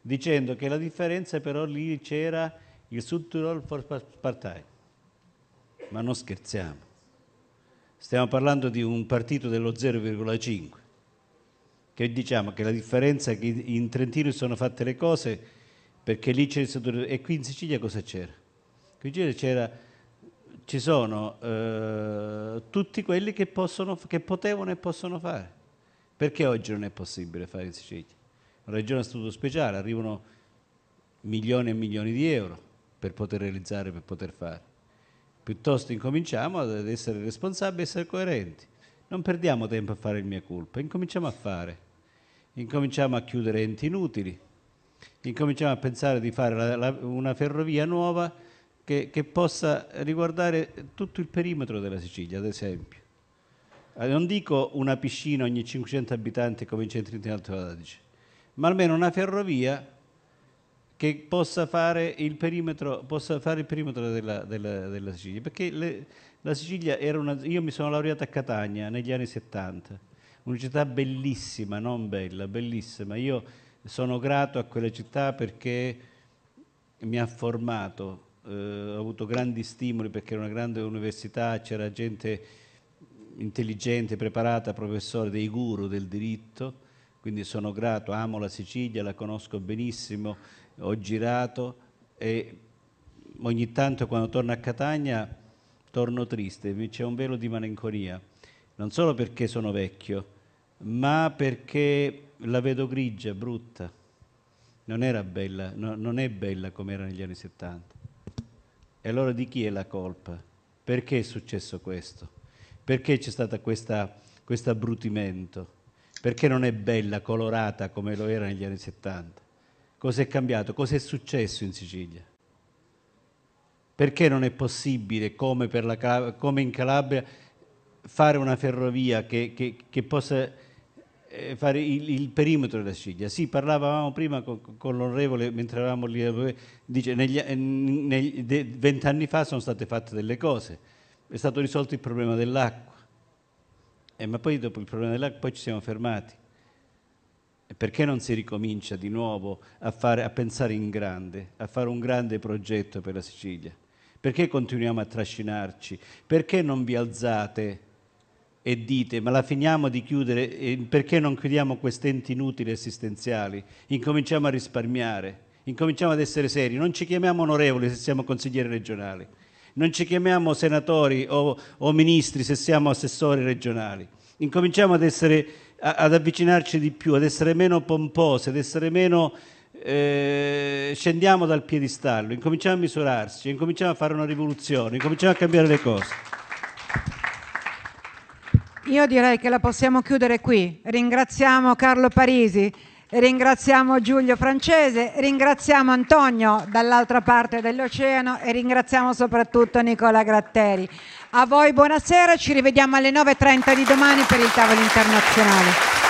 dicendo che la differenza però lì c'era il Sud Tirol for Partei. Ma non scherziamo. Stiamo parlando di un partito dello 0,5 che diciamo che la differenza è che in Trentino sono fatte le cose perché lì c'è il stato... e qui in Sicilia cosa c'era? Qui in Sicilia c'era ci sono eh, tutti quelli che, possono, che, potevano e possono fare. Perché oggi non è possibile fare in Sicilia? Una regione a statuto speciale, arrivano milioni e milioni di euro per poter realizzare, per poter fare. Piuttosto incominciamo ad essere responsabili, ad essere coerenti. Non perdiamo tempo a fare il mia colpa, incominciamo a fare incominciamo a chiudere enti inutili, incominciamo a pensare di fare la, la, una ferrovia nuova che, che, possa riguardare tutto il perimetro della Sicilia, ad esempio. Eh, non dico una piscina ogni 500 abitanti come in centri di Alto Adige, ma almeno una ferrovia che possa fare il perimetro, fare il perimetro della, della, della, Sicilia. Perché le, la Sicilia era una... Io mi sono laureato a Catania negli anni 70 una città bellissima, non bella, bellissima. Io sono grato a quella città perché mi ha formato, eh, ho avuto grandi stimoli perché era una grande università, c'era gente intelligente, preparata, professore dei guru del diritto, quindi sono grato, amo la Sicilia, la conosco benissimo, ho girato e ogni tanto quando torno a Catania torno triste, c'è un velo di malinconia, non solo perché sono vecchio, ma perché la vedo grigia, brutta. Non era bella, no, non è bella come era negli anni 70. E allora di chi è la colpa? Perché è successo questo? Perché c'è stato questo abbrutimento? Perché non è bella, colorata come lo era negli anni 70? Cos'è cambiato? Cos'è successo in Sicilia? Perché non è possibile, come, la, come in Calabria, fare una ferrovia che, che, che possa eh, fare il, il, perimetro della Sicilia. Sì, parlavamo prima con, con l'onorevole mentre eravamo lì, eh, dice che eh, vent'anni fa sono state fatte delle cose, è stato risolto il problema dell'acqua, eh, ma poi dopo il problema dell'acqua ci siamo fermati. E perché non si ricomincia di nuovo a, fare, a pensare in grande, a fare un grande progetto per la Sicilia? Perché continuiamo a trascinarci? Perché non vi alzate? e dite ma la finiamo di chiudere, perché non chiudiamo questi enti inutili assistenziali? Incominciamo a risparmiare, incominciamo ad essere seri, non ci chiamiamo onorevoli se siamo consiglieri regionali, non ci chiamiamo senatori o, o ministri se siamo assessori regionali, incominciamo ad, essere, a, ad avvicinarci di più, ad essere meno pomposi, ad essere meno... Eh, scendiamo dal piedistallo, incominciamo a misurarci, incominciamo a fare una rivoluzione, incominciamo a cambiare le cose. Io direi che la possiamo chiudere qui. Ringraziamo Carlo Parisi, ringraziamo Giulio Francese, ringraziamo Antonio dall'altra parte dell'oceano e ringraziamo soprattutto Nicola Gratteri. A voi buonasera, ci rivediamo alle 9.30 di domani per il tavolo internazionale.